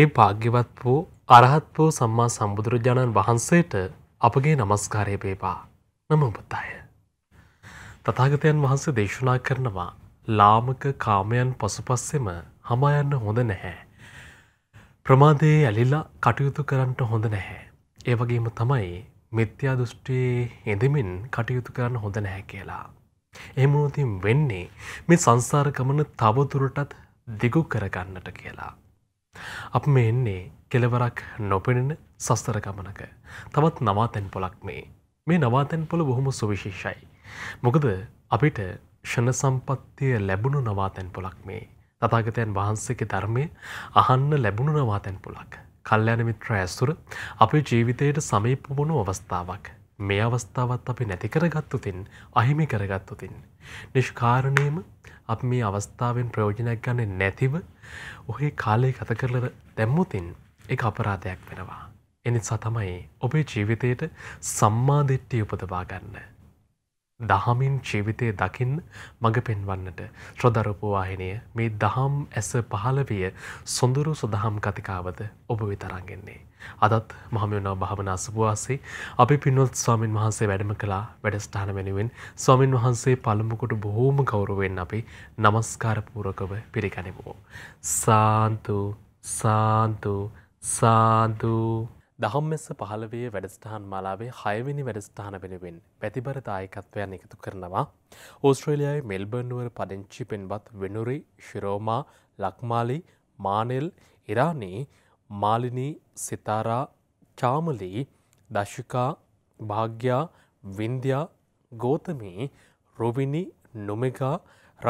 ඒ භාග්‍යවත් වූ අරහත් වූ සම්මා සම්බුදුරජාණන් වහන්සේට අපගේ නමස්කාරය පේපා නම උපතාය. තතාගතයන් වහන්සේ දේශනා කරනවා ලාමක කාමයන් පසුපස්සෙම හමයන්න හොඳ නැහැ. ප්‍රමාදයේ ඇලිලා කටයුතු කරන්නට හොඳ නැහැ. ඒවගේම තමයි මිත්‍යා දෘෂ්ටියේ හෙඳමින් කටයුතු කරන්න හොඳ නැහැ කියලා. එහමුණතින් වෙන්නේ මේ සංසාර ගමන තවතුරටත් දිගු කරගන්නට කියලා. අප මේ එන්නේ කෙලවරක් නොපෙනෙන සස්තර ගමනක තවත් නවාතැන් පොලක් මේ මේ නවාතැන් පොළ බොහොම සුවිශේෂයි. මොකද අපිට ෂණ සම්පත්තිය ලැබුණු නවාතැන් පොලක් මේ තතාගතයන් වහන්සේගේ ධර්මය අහන්න ලැබුණු නවාතැන් පොලක්. කල්්‍යන මිත්‍ර ඇස්තුර අපේ ජීවිතයට සමීපමුණු අවස්ථාවක්. මේ අවස්ථාවත් අපි නැතිකරගත්තුතින් අහිමි කරගත්තුතින්. නිෂ්කාරණයම අප මේ අවස්ථාවෙන් ප්‍රයෝජනයක් ගන්න නැතිව ඔහේ කාලය කත කරල දැම්මුතින් එක අපරාධයක් වෙනවා. එනිත් සතමයි ඔබේ ජීවිතයට සම්මාධිට්ටි උපදවා ගන්න. දහමින් ජීවිතය දකිින් මඟ පෙන්වන්නට ශ්‍රොදරපුවාහිනය මේ දහම් ඇස පහලවිය සොඳුරු සුදහම් කතිකාවද ඔබ විතරන්ගෙන්නේ. අදත් මහමියුණව භාවනා සුපවාසේ අපි පිනොත් ස්වාමින් වහන්සේ වැඩම කලා වැඩස්ථාන වෙනුවෙන් ස්වාමින් වහන්සේ පළමුකොට බොහෝම ගෞරුවෙන් අපි නමස්කාරපූරකව පිළිගනිමෝ. සාන්තු සාන්තු සාන්තුූ. දහම්මෙස පහළවේ වැඩස්ටහන් මලාවේ හයවෙනි වැඩස්ථාන වෙනුවෙන් පැතිබර දායකත්වයන් එකතු කරනවා. ඕස්ට්‍රේලියයායි මෙල්බර්නුවර පදිංචි පෙන්වත් වෙනුරි ශිරෝමා ලක්මාලි මානෙල් ඉරානී මාලිනී සිතාරා චාමලී දශිකා භාග්‍යා වින්ද්‍යා ගෝතමී රොවිනි නොමෙගා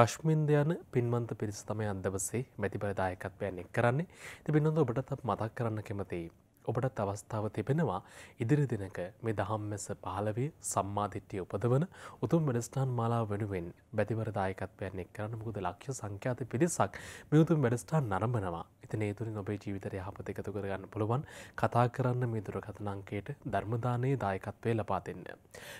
රශ්මින්දයන පින්වන්ත පිරිස්තමය අන්දවසේ මැතිබරදායකත්වයන් එක් කරන්නේ ති පිනොඳ ඔබටත් මතක් කරන්න කෙමතිේ. ඔබටත් අවස්ථාව තිබෙනවා ඉදිරි දිනක මේ දහම්මැස පහලවේ සම්මාධිට්්‍යය උපදවන උතුම් වැඩස්ටාන් මාලා වෙනුවෙන් බැතිවරදායකත්වයන් එක් කරන්න මුකද ලක්ෂ සංඛ්‍යාත පිරිසක් මෙතුම් වැඩස්ටාන් නරඹනවා ඉතින ඒතුරින් ඔබේ ජීවිතර යහපත එකතු කරගන්න පුළුවන් කතා කරන්න මිදුර කතනංකයට ධර්මදානයේ දායකත්වය ලපා දෙන්න.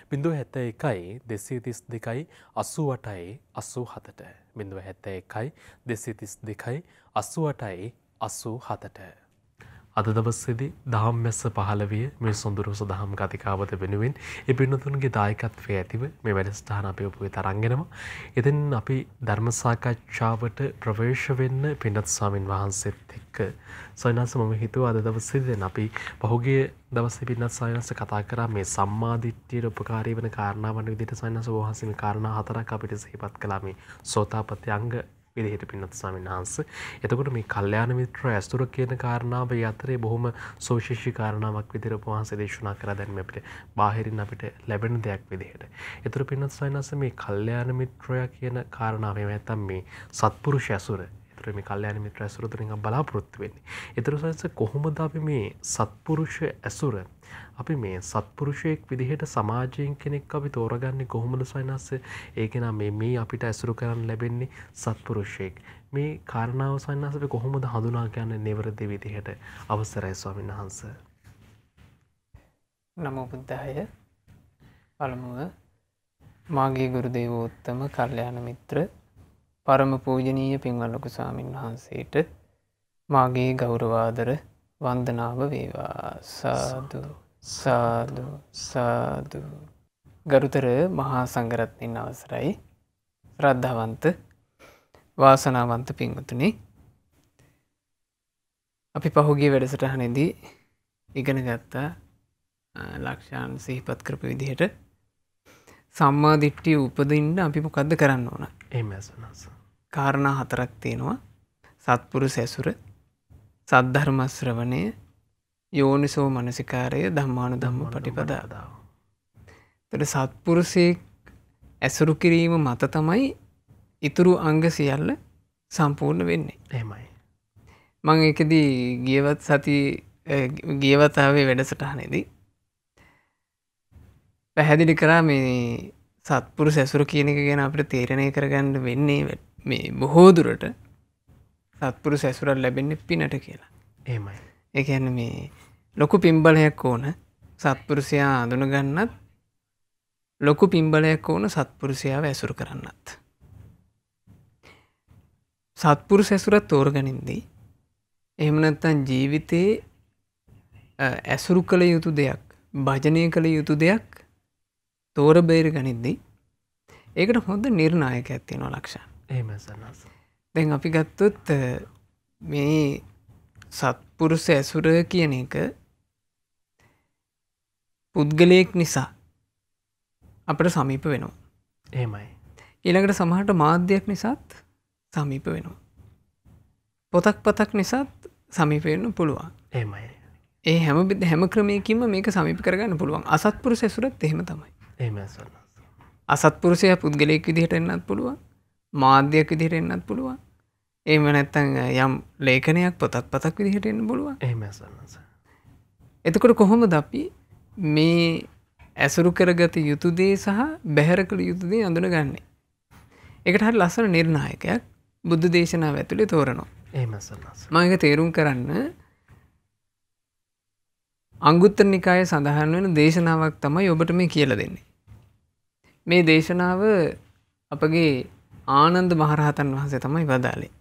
බිඳුව හැත්ත එකයි දෙසේ තිස් දෙකයි අස්සුවටයි අස්සූ හතට බිඳුව හැත්ත එකයි දෙසේ තිස් දෙකයි අස්සුවටයි අස්සූ හතට. අද දවස්සේදී දහම් මැස්ස පහලවිය මේ සොඳුරු සදහම් ගතිකාවත වෙනුවෙන් එ පින්නතුන්ගේ දායකත්වය ඇතිව මේ වැඩස්ථාන අපි උපුේ තරන්ගෙනම. එතින් අපි ධර්මසාකච්ඡාවට ප්‍රවේශ වෙන්න පින්නත් ස්වාමින් වහන්සේත් එක්ක සොයනස මම හිතුව අද දවස්සේදෙන් අපි පහුගේ දවස පින්නත් සයනස කතා කර මේ සම්මාධිත්්‍යයට උපකාරී වන කාරණාවන විදිට සයනස වහන්සම කාරණ හතරක් අපිට සහිපත් කලාමේ සෝතාපත්‍ය අංග එදහිට පින්නත් සාමන් වහන්ස. එතකොට මේ කල්්‍යයාන මිත්‍ර ඇස්තුර කියන කාරණාව අතරේ බොහොම සෝශේෂි කාරණාවක් විදිර පහන්ස දේශනා කර දැන්ම අපිට බාහිරින් අපිට ලැබෙන දෙයක් විදිහට. එතුර පින්නත් සයිනස මේ කල්්‍යයාන මිත්‍රය කියන කාරණාවේ ඇතම් මේ සත්පුරුෂ ඇසුර මිත්‍ර මේ කල්්‍යයාන මිත්‍ර ඇසුරතුරින් බලාපොරොත්තු වෙන්නේ එතරසස කොහොමද අපි මේ සත්පුරුෂ ඇසුර අපි මේ සත්පුරුෂයෙක් විදිහට සමාජයෙන් කෙනෙක් අපි තෝරගන්නේ කොහොමද සයිනස්ස ඒකෙන මේ මේ අපිට ඇසුරු කරන්න ලැබෙන්නේ සත්පුරුෂයෙක් මේ කාරණාව සන්නස අපි කොහොමද හඳුනා ගන්න නිවරදි විදිහට අවසරයි ස්වාමන් වහන්ස නමෝබුද්ධාය පළමුුව මාගේ ගුරු දේවෝත්තම කල්්‍යයාන මිත්‍ර පරම පූජනීය පින්වල්ලොකු සාමීන් වහන්සේට මාගේ ගෞරවාදර වන්දනාව වේවා සාදු සාදු සාදු ගරුතර මහා සංගරත්නයෙන් අවසරයි ශ්‍රද්ධාවන්ත වාසනාවන්ත පින්වතුනි අපි පහුගේ වැඩසටහනෙදී ඉගෙන ගත්තා ලක්ෂාන් සහිපත් කරපු විදිහට සම්මාධිට්ටිය උපදන්න අපි මොකක්ද කරන්න ඕන ඒ මැසනස කාරණා හතරක් තියෙනවා සත්පුරු සැසුර සද්ධර්මශ්‍රවනය යෝනිසෝ මනසිකාරය දම්මානු දම්ම පටිපදාදාව. තට සත්පුරුසයෙක් ඇසුරු කිරීම මත තමයි ඉතුරු අංග සියල්ල සම්පූර්ණ වෙන්නේ හෙමයි. මං එකදී ගියවත් සති ගියවතාවේ වැඩසටහනෙදී. පැහැදිලි කරා මේ සත්පුරු සැසුරු කියන එක ගැන අපට තේරණය කරගන්න වෙන්නේ වෙට මේ බොහෝදුරට සත්පුරු සැසුරල් ලැබෙන්නේ පිනට කියලා ඒමයි එකන්න මේ ලොකු පිම්බලයක් ඕන සත්පුරුෂයා අඳුනගන්නත් ලොකු පිම්බලයක් ඕන සත්පුරුෂයාව ඇසුරු කරන්නත් සත්පුරු සැසුරත් තෝර්ගනින්දී එහමනත්තන් ජීවිතයේ ඇසුරු කළ යුතු දෙයක් භජනය කළ යුතු දෙයක් තෝර බේර ගනිද්දී ඒකට හොඳ නිර්ණායක ඇත්තියෙනවා ලක්ෂා එම සන්නස දැන් අපි ගත්තොත් මේ සත්පුරුස ඇසුර කියන එක පුද්ගලයෙක් නිසා අපට සමීප වෙනවා එහෙමයි ඊළඟට සමහට මාධ්‍යයක් නිසාත් සමීප වෙනවා පොතක් පතක් නිසාත් සමීපයන්න පුළුවන් එහෙමයි ඒ හැම බෙද හැම ක්‍රමයකින්ම මේක සමීප කරගන්න පුළුවන් අසත්පුරුස ඇසුරත් එහෙම තමයි එහෙම අසත්පුරුසය පුද්ගලයෙක් විදිහට එන්නත් පුළුවන් මාධ්‍යයක් විදිහටෙන්න්නත් පුළුවන් ඒම නැත්තං යම් ලේඛනයක් පොතක් පතක් විදිහටෙන්න්න පුළුවන් එහමස එතකොට කොහොම දපි මේ ඇසුරු කරගත යුතුදේ සහ බැහැර කළ යුතුදේ අඳුන ගන්නේ එකට හට ලස්සන නිර්ණායකයක් බුද්ධ දේශනාව ඇතුළි තෝරනවා ඒමස මක තේරුම් කරන්න අංගුත්තර නිකාය සඳහන් වෙන දේශනාවක් තමයි ඔබට මේ කියල දෙන්නේ මේ දේශනාව අපගේ ආනන්ද මහරහතන් වහන්සේ තමයි වදාලේ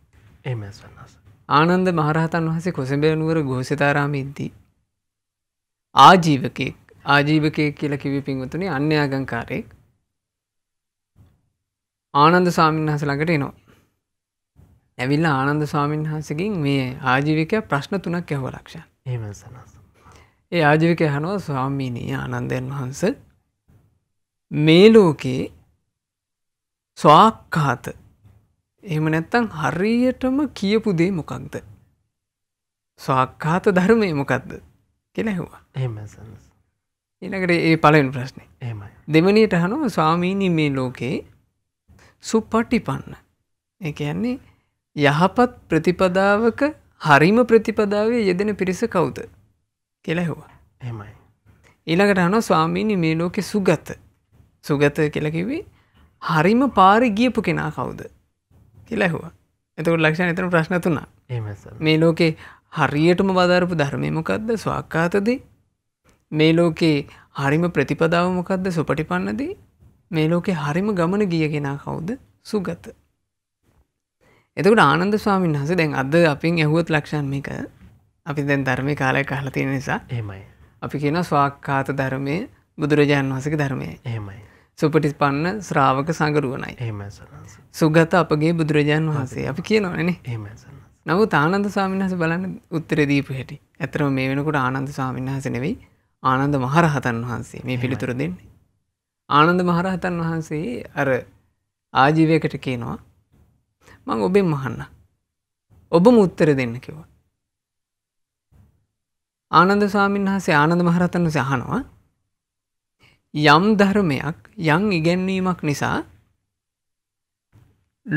එම වන්නස. ආනන්ද මහරහතන් වහසේ කොසඹේනුවර ගෝසිතාරාමිද්දී. ආජීවකයෙක් ආජීවකයෙක් කියල කිවි පින්වතුනේ අන්‍යයාගංකාරයෙක් ආනන්ද සාමීන් වහස ළඟට එනවා. ඇවිල්ල ආනන්ද ස්වාමීන් වහන්සකින් මේ ආජීවිකය ප්‍රශ්න තුනක් ඇහව ලක්ෂ ඒමසනස්. ඒ ආජීවික හනුව ස්වාමීනී ආනන්දයන් වහන්ස මේ ලෝකයේ ස්වාක්කාත එහෙම නැත්තං හරියටම කියපු දේ මොකක්ද ස්වාක්කාත ධර්මය මොකක්ද කෙලැහවා එහෙම එනකට ඒ පලෙන් ප්‍රශ්නය එම දෙමනියට හනුව ස්වාමීණී මේ ලෝකයේ සුප්පටි පන්න ඒ යන්නේ යහපත් ප්‍රතිපදාවක හරිම ප්‍රතිපදාවේ යෙදෙන පිරිස කවුද කෙලැහවා එමයි ඊළඟට හන ස්වාමීණි මේ ලෝකෙ සුගත සුගත කෙලකිවේ හරිම පාරි ගියපු කෙනා කවුද කියලැහවා එතකට ලක්ෂණ එතන ප්‍රශ්න තුනා මේ ලෝකේ හරියටම බදාරපු ධර්මයමකක්ද ස්වාක්කාතද මේ ලෝකේ හරිම ප්‍රතිපදාවමකක්ද සුපටිපන්නදී මේ ලෝකේ හරිම ගමන ගිය කෙනා කවුද සුගත එතකට ආනන්ද ස්වාමීන් හස දැන් අද අපින් ඇහුවත් ලක්ෂන්මික අපි දැන් ධර්මය කාලය කහලතිය නිසා එහෙමයි අපි කියෙන ස්වාක්කාත ධර්මය බුදුරජාණන් වසක ධර්මය එහෙමයි සුපටිස්පන්න ශ්‍රාවක සඟරුවනයි එම සුගත අපගේ බුදුරජාන් වහන්සේ අපි කියනවනේ එම නව තානන්ද සාමිහස බලන්න උත්තර දීපු හැටි ඇතරම මේ වෙනකුට ආනන්ද සාමිහස නෙවෙයි ආනන්ද මහරහතන් වහන්සේ මේ පිළිතුර දෙන්නේ ආනන්ද මහරහතන් වහන්සේ අර ආජීවයකට කියනවා මං ඔබෙන් මහන්න ඔබ මුත්තර දෙන්න කිවා ආනන්ද සාමින් වහසේ ආනන්ද මහරතන් වහනවා යම් ධර්මයක් යම් ඉගැන්වීමක් නිසා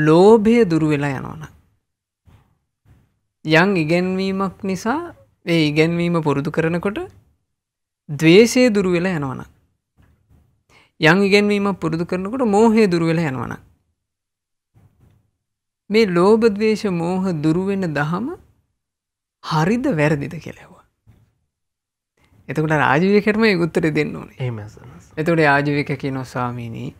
ලෝභය දුරු වෙලා යනවන. යම් ඉගැන්වීමක් නිසා ඒ ඉගැන්වීම පුරුදු කරනකොට දවේශය දුරු වෙලා යනවන. යං ඉගැන්වීම පුරුදු කරනකොට මෝහය දුරු වෙලා යනවන. මේ ලෝභදවේශ මෝහ දුරුවෙන දහම හරිද වැරදිද කෙලෙවා. එතකට රාජවය කරම උත්තර දෙන්න ඕන ඒමසන. එතුට ආජවික කියනො ස්වාමීණී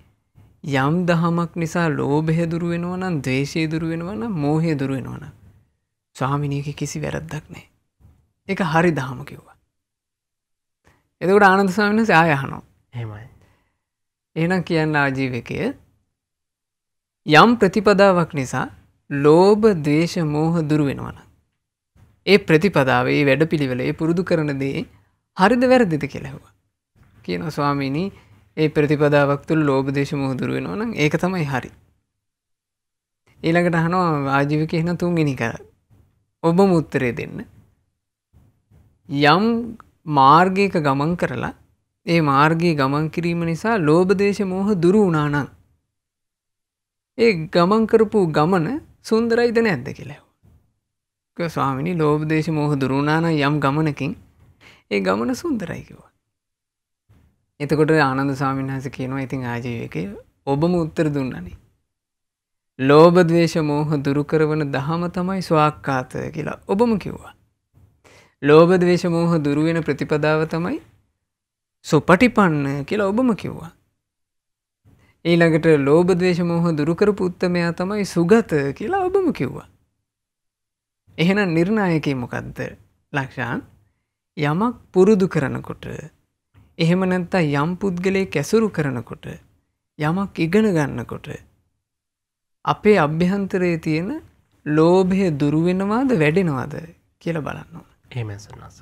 යම් දහමක් නිසා ලෝභය දුරුවෙනවා නම් දේශය දුරුවෙනවන මෝහය දුරුවෙනවන ස්වාමිනයක කිසි වැරද්දක් නෑ එක හරි දහම කිව්වා එදකට ආනන්ද ස්වාමින සෑයහනෝ හෙමයි එනම් කියන්න ආජීවකය යම් ප්‍රතිපදාවක් නිසා ලෝභ දේශ මෝහ දුරුවෙනවන ඒ ප්‍රතිපදාවේ වැඩ පිළිවෙලේ පුරුදු කරන දේ හරිද වැරදිද කෙලෙහවා කියන ස්වාමීණී ඒ ප්‍රතිපදාවක් තුළ ලෝබදේශ මුහුදුරුව නොන ඒක තමයි හරි. ඊළඟට හනවා ආජිවික එන තුන්ගිනි කර. ඔබ මුත්තරය දෙන්න. යම් මාර්ගයක ගමන් කරලා ඒ මාර්ගයේ ගමන් කිරීම නිසා ලෝබදේශ මෝහ දුරු වුණානං. ඒ ගමන් කරපු ගමන සුන්දරයිද නැද්ද කියලා. ස්වාමිනි ලෝබදේශ මෝහ දුරුණාන යම් ගමනකින් ඒ ගමන සුන්දරයිකිවා. එතකොට ආනන්ද ස්වාමීන් වහන්සේ කියනවා ඉතින් ආජීවකේ ඔබම උත්තර දුන්නනේ. ලෝභ ද්වේෂ මෝහ දුරු කරන දහම තමයි ස්වාක්කාතය කියලා ඔබම කිව්වා. ලෝභ ද්වේෂ මෝහ දුරු වෙන ප්‍රතිපදාව තමයි සුපටිපන්න කියලා ඔබම කිව්වා. ඊළඟට ලෝභ ද්වේෂ මෝහ දුරු කරපු උත්තමයා තමයි සුගත කියලා ඔබම කිව්වා. එහෙනම් නිර්ණායකේ මොකද්ද? ලක්ෂාන් යමක් පුරුදු කරනකොට එහෙම නැත්තා යම් පුද්ගලය කැසුරු කරනකොට යමක් ඉගෙන ගන්නකොට අපේ අභ්‍යහන්තරයේ තියෙන ලෝභය දුරුවෙනවාද වැඩෙනවාද කියල බලන්න ඕන ඒමසනස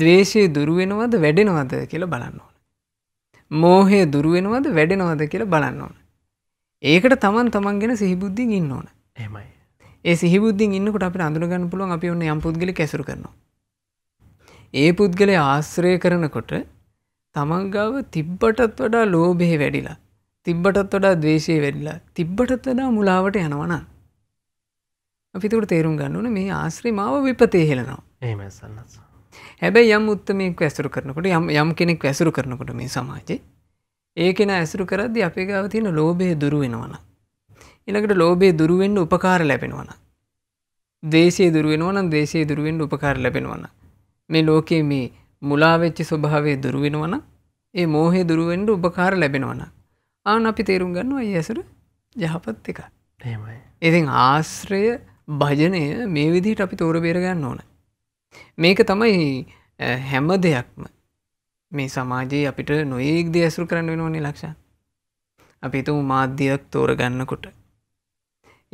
දවේශය දුරුවෙනවාද වැඩෙනවාද කියල බලන්න ඕන මෝහය දුරුවෙනවාද වැඩෙනවාද කියල බලන්න ඕන ඒකට තමන් තමන් ගෙන සිහිබුද්ධින් ඉන්න ඕන එමයි ඒ සිහිබුද්ධින් ඉන්නකට අප අඳුරගන්න පුළුවන් අපි ඔන්න යම් පුද්ගලි කැසරු කරනවා ඒ පුද්ගලය ආශ්‍රය කරනකොට තමන්ගාව තිබ්බටත් වඩා ලෝබෙහි වැඩිලා තිබ්බටත් වඩා දේශය වැඩිලා තිබ්බටත් වඩා මුලාවට යනවන අපිතුට තේරුම් ගන්නන මේ ආශ්‍රී මාව විපතේ හෙලනවා ඒමසන්න හැබැ යම් උත්තමේ ඇසුරු කරනකට යම් යම් කෙනෙක් ඇසුරු කරනකට මේ සමාජයේ ඒ කෙන ඇසුරු කරද්දි අපේ ගාව තියෙන ලෝබය දුරුවෙනවන එනකට ලෝබේ දුරුවෙන්න්න උපකාර ලැබෙනවන දේශය දුරුවෙනවන දේශය දුරුවෙන්න්න උපකාර ලැබෙනවන මේ ලෝකයේ මේ මුලාවෙච්චි ස්වභාවේ දුරුවෙනවන ඒ මෝහේ දුරුවෙන්ට උපකාර ලැබෙනවන ආන අපි තේරුම් ගන්නවා ඇසුර යහපත් එක ඉතින් ආශ්‍රය භජනය මේ විදිහට අපි තෝර බේරගන්න ඕන මේක තමයි හැම දෙයක්ම මේ සමාජයේ අපිට නොයෙක් දෙ ඇසුරු කරන්න වෙනවනේ ලක්ෂ අපි තුම මාධ්‍යයක් තෝරගන්නකොට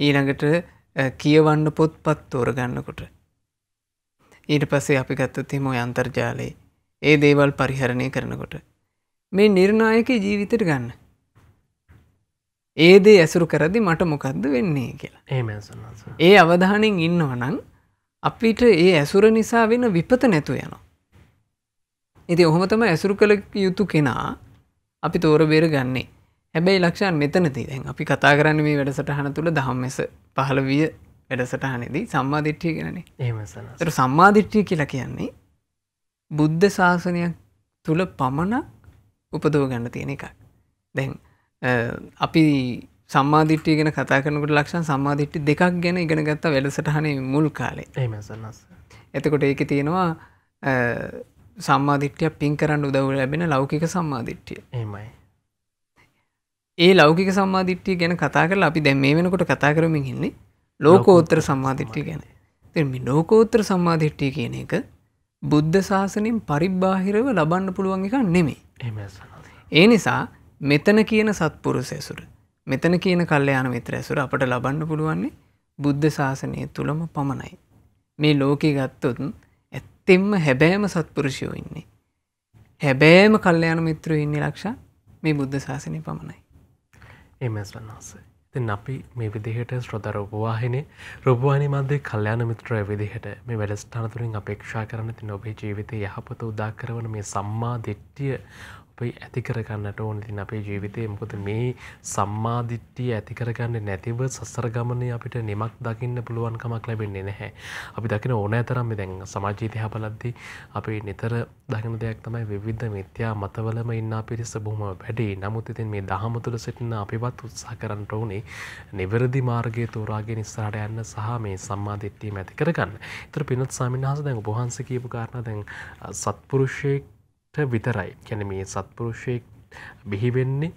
ඊළඟට කියවන්න පොත් පත් තෝරගන්නකොට ඊට පස්සේ අපි ගත්තොත් හිම අන්තර්ජාලයේ ඒ දේවල් පරිහරණය කරනකොට. මේ නිර්ණායක ජීවිතට ගන්න. ඒදේ ඇසුරු කරදි මට මොකක්ද වෙන්නේ කියලා ඒමස ඒ අවධානෙන් ඉන්නවනං අපිට ඒ ඇසුර නිසා වෙන විපත නැතු යනවා. ඉති ඔහොමතම ඇසුරු කළ යුතු කෙනා අපි තෝර බේර ගන්නේ හැබැයි ලක්ෂාන් මෙතනති දැන් අපි කතා කරන්න මේ වැඩසටහන තුළ දහම්මෙස පහළ විය වැඩසටහනෙදී සම්මාධිට්ඨිය ගැනේ එහමතර සම්මාධිට්ඨිය කියලා කියන්නේ බුද්ධ ශාසනයක් තුළ පමණක් උපදව ගන්න තියෙන එකක් දැන් අපි සම්මාධිට්ටිය ගෙන කතා කනකට ලක්ෂණ සම්මාධිට්ටි දෙකක් ගැන ඉගෙන ගත්ත වැඩසටහනේ මුල් කාලේ එතකොට ඒක තියෙනවා සම්මාධිට්්‍යය පින් කරන්න උදව ලැබෙන ලෞකික සම්මාධිට්ටිය ඒමයි ඒ ලෞකික සම්මාධිට්ටිය ගැන කතා කරලා අපි දැම් මේ වෙනකොට කතා කරමින් හින්නේ ලෝකෝත්තර සම්මාධිට්ටි ගැන තෙමි ලෝකෝත්තර සම්මාධිට්ටිය කියන එක බුද්ධ ශාසනෙන් පරිබ්බාහිරව ලබන්න පුළුවන් එක නෙමේ ඒ නිසා මෙතන කියන සත්පුරුසයසුර මෙතන කියන කල්්‍යයාන මිත්‍ර ඇසුර අපට ලබන්න පුළුවන්නේ බුද්ධ ශාසනය තුළම පමණයි මේ ලෝකී ගත්තොතුන් ඇත්තෙම්ම හැබෑම සත්පුරුෂයෝ ඉන්නේ හැබෑම කල්්‍යයාන මිත්‍රයෝ ඉන්නේ ලක්ෂ මේ බුද්ධ ශාසනය පමණයි එමස් වන්නාසේ තින් අපි මේ විදිහට ශ්‍රොත රොබවාහිනය රොබවානි මන්දේ කල්්‍යයාන මිත්‍රය විදිහට මේ වැඩස්ථානතුරින් අපේක්ෂා කරන තින් ඔබේ ජීවිතය යහපත උදා කරවන මේ සම්මා දෙට්ටිය අපි ඇතිකරගන්නට ඕන තින් අපේ ජීවිතය මොකද මේ සම්මාධිට්ටිය ඇතිකරගන්න නැතිව සස්සර ගමනය අපිට නෙමක් දකින්න පුළුවන්කමක් ලැබෙන්නේ නැහැ අපි දකින ඕන ඇතරම් දැන් සමාජීතය හපලද්දි අපි නිතර දකින දෙයක් තමයි විවිධ මිත්‍යා මතවලම ඉන්න පිරිස බොහම වැඩි නමුත් ඉතින් මේ දහම තුළ සිටින්න අපිවත් උත්සා කරන්නට ඕනේ නිවැරදි මාර්ගය තෝරාගෙන ඉස්සරහට යන්න සහ මේ සම්මාධිට්ටියම ඇති කරගන්න ඉතර පිනත් සාමින්හස දැන් උපහන්ස කියපු කාරණ දැන් සත්පුරුෂයෙක් විතරයි කැන මේ සත්පුරුෂයෙක් බිහිවෙන්නේ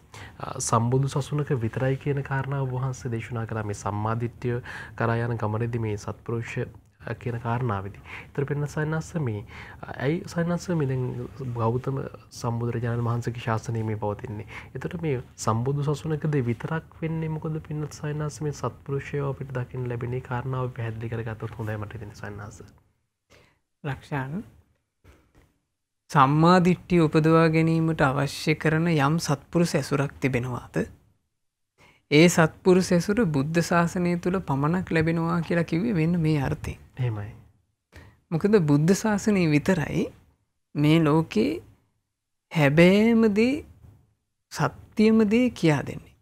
සම්බුදු සසුනක විතරයි කියන කාරණාව වහන්සේ දේශනා කළ මේ සම්මාධිත්‍යය කරායන ගමනද මේ සත්පරෝෂ කියන කාරණාවදි. තර පෙන්න සන්නස්ස මේ ඇයි සන්නස්ස මෙ ගෞතම සම්බුදුරජාණන් වහන්සක ශාසනීම පවතින්නේ. එතට මේ සම්බුදු සසුනකද විතරක් වෙන්න මොකද පින්නත් සයිනස් මේ සත්පරෘෂයෝ පිට දකිින් ලැබෙන කාරණාව පැහැදිලි කරගත්ත හොඳමට තින සන්නස. ලක්ෂාන් සම්මාදිට්ටි උපදවා ගැනීමට අවශ්‍ය කරන යම් සත්පුරු සැසුරක් තිබෙනවාද. ඒ සත්පුරු සැසුර බුද්ධ ශාසනය තුළ පමණක් ලැබෙනවා කියලා කිවේ වෙන්න මේ අර්ථය හෙමයි. මොකද බුද්ධ ශාසනය විතරයි මේ ලෝකේ හැබෑමදේ සත්‍යයමදේ කියා දෙන්නේ.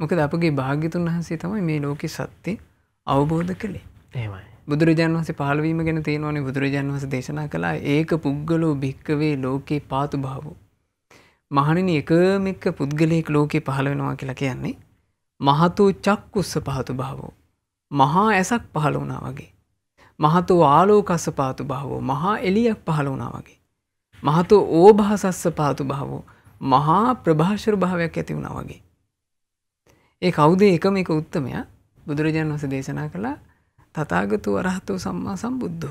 මොකද අපගේ භාග්‍යතුන් වහන්සේ තමයි මේ ලෝකෙ සත්‍යය අවබෝධ කළේ. බුදුරජාන් වහස පාලවීම ගැන තියෙනවනේ බුදුරජාන් වහස දේශනා කළා ඒක පුද්ගලෝ භික්කවේ ලෝකේ පාතු භාවෝ. මහණනි එකම එක්ක පුද්ගලයෙක් ලෝකේ පහළ වෙනවා කියලා කියන්නේ මහතෝ චක්කුස්ස පහතු භාවෝ. මහා ඇසක් පහළ වුණා වගේ. මහතෝ ආලෝකස්ස පාතු භාවෝ මහා එලියක් පහළ වුණා වගේ. මහතෝ ඕභාසස්ස පාතු භාවෝ මහා ප්‍රභාෂර භාවයක් ඇති වුණා වගේ. ඒ කවුද එකම එක උත්තමයා බුදුරජාණන් වස දේශනා කළා තතාගතු වරහතු සම්මා සම්බුද්ධ.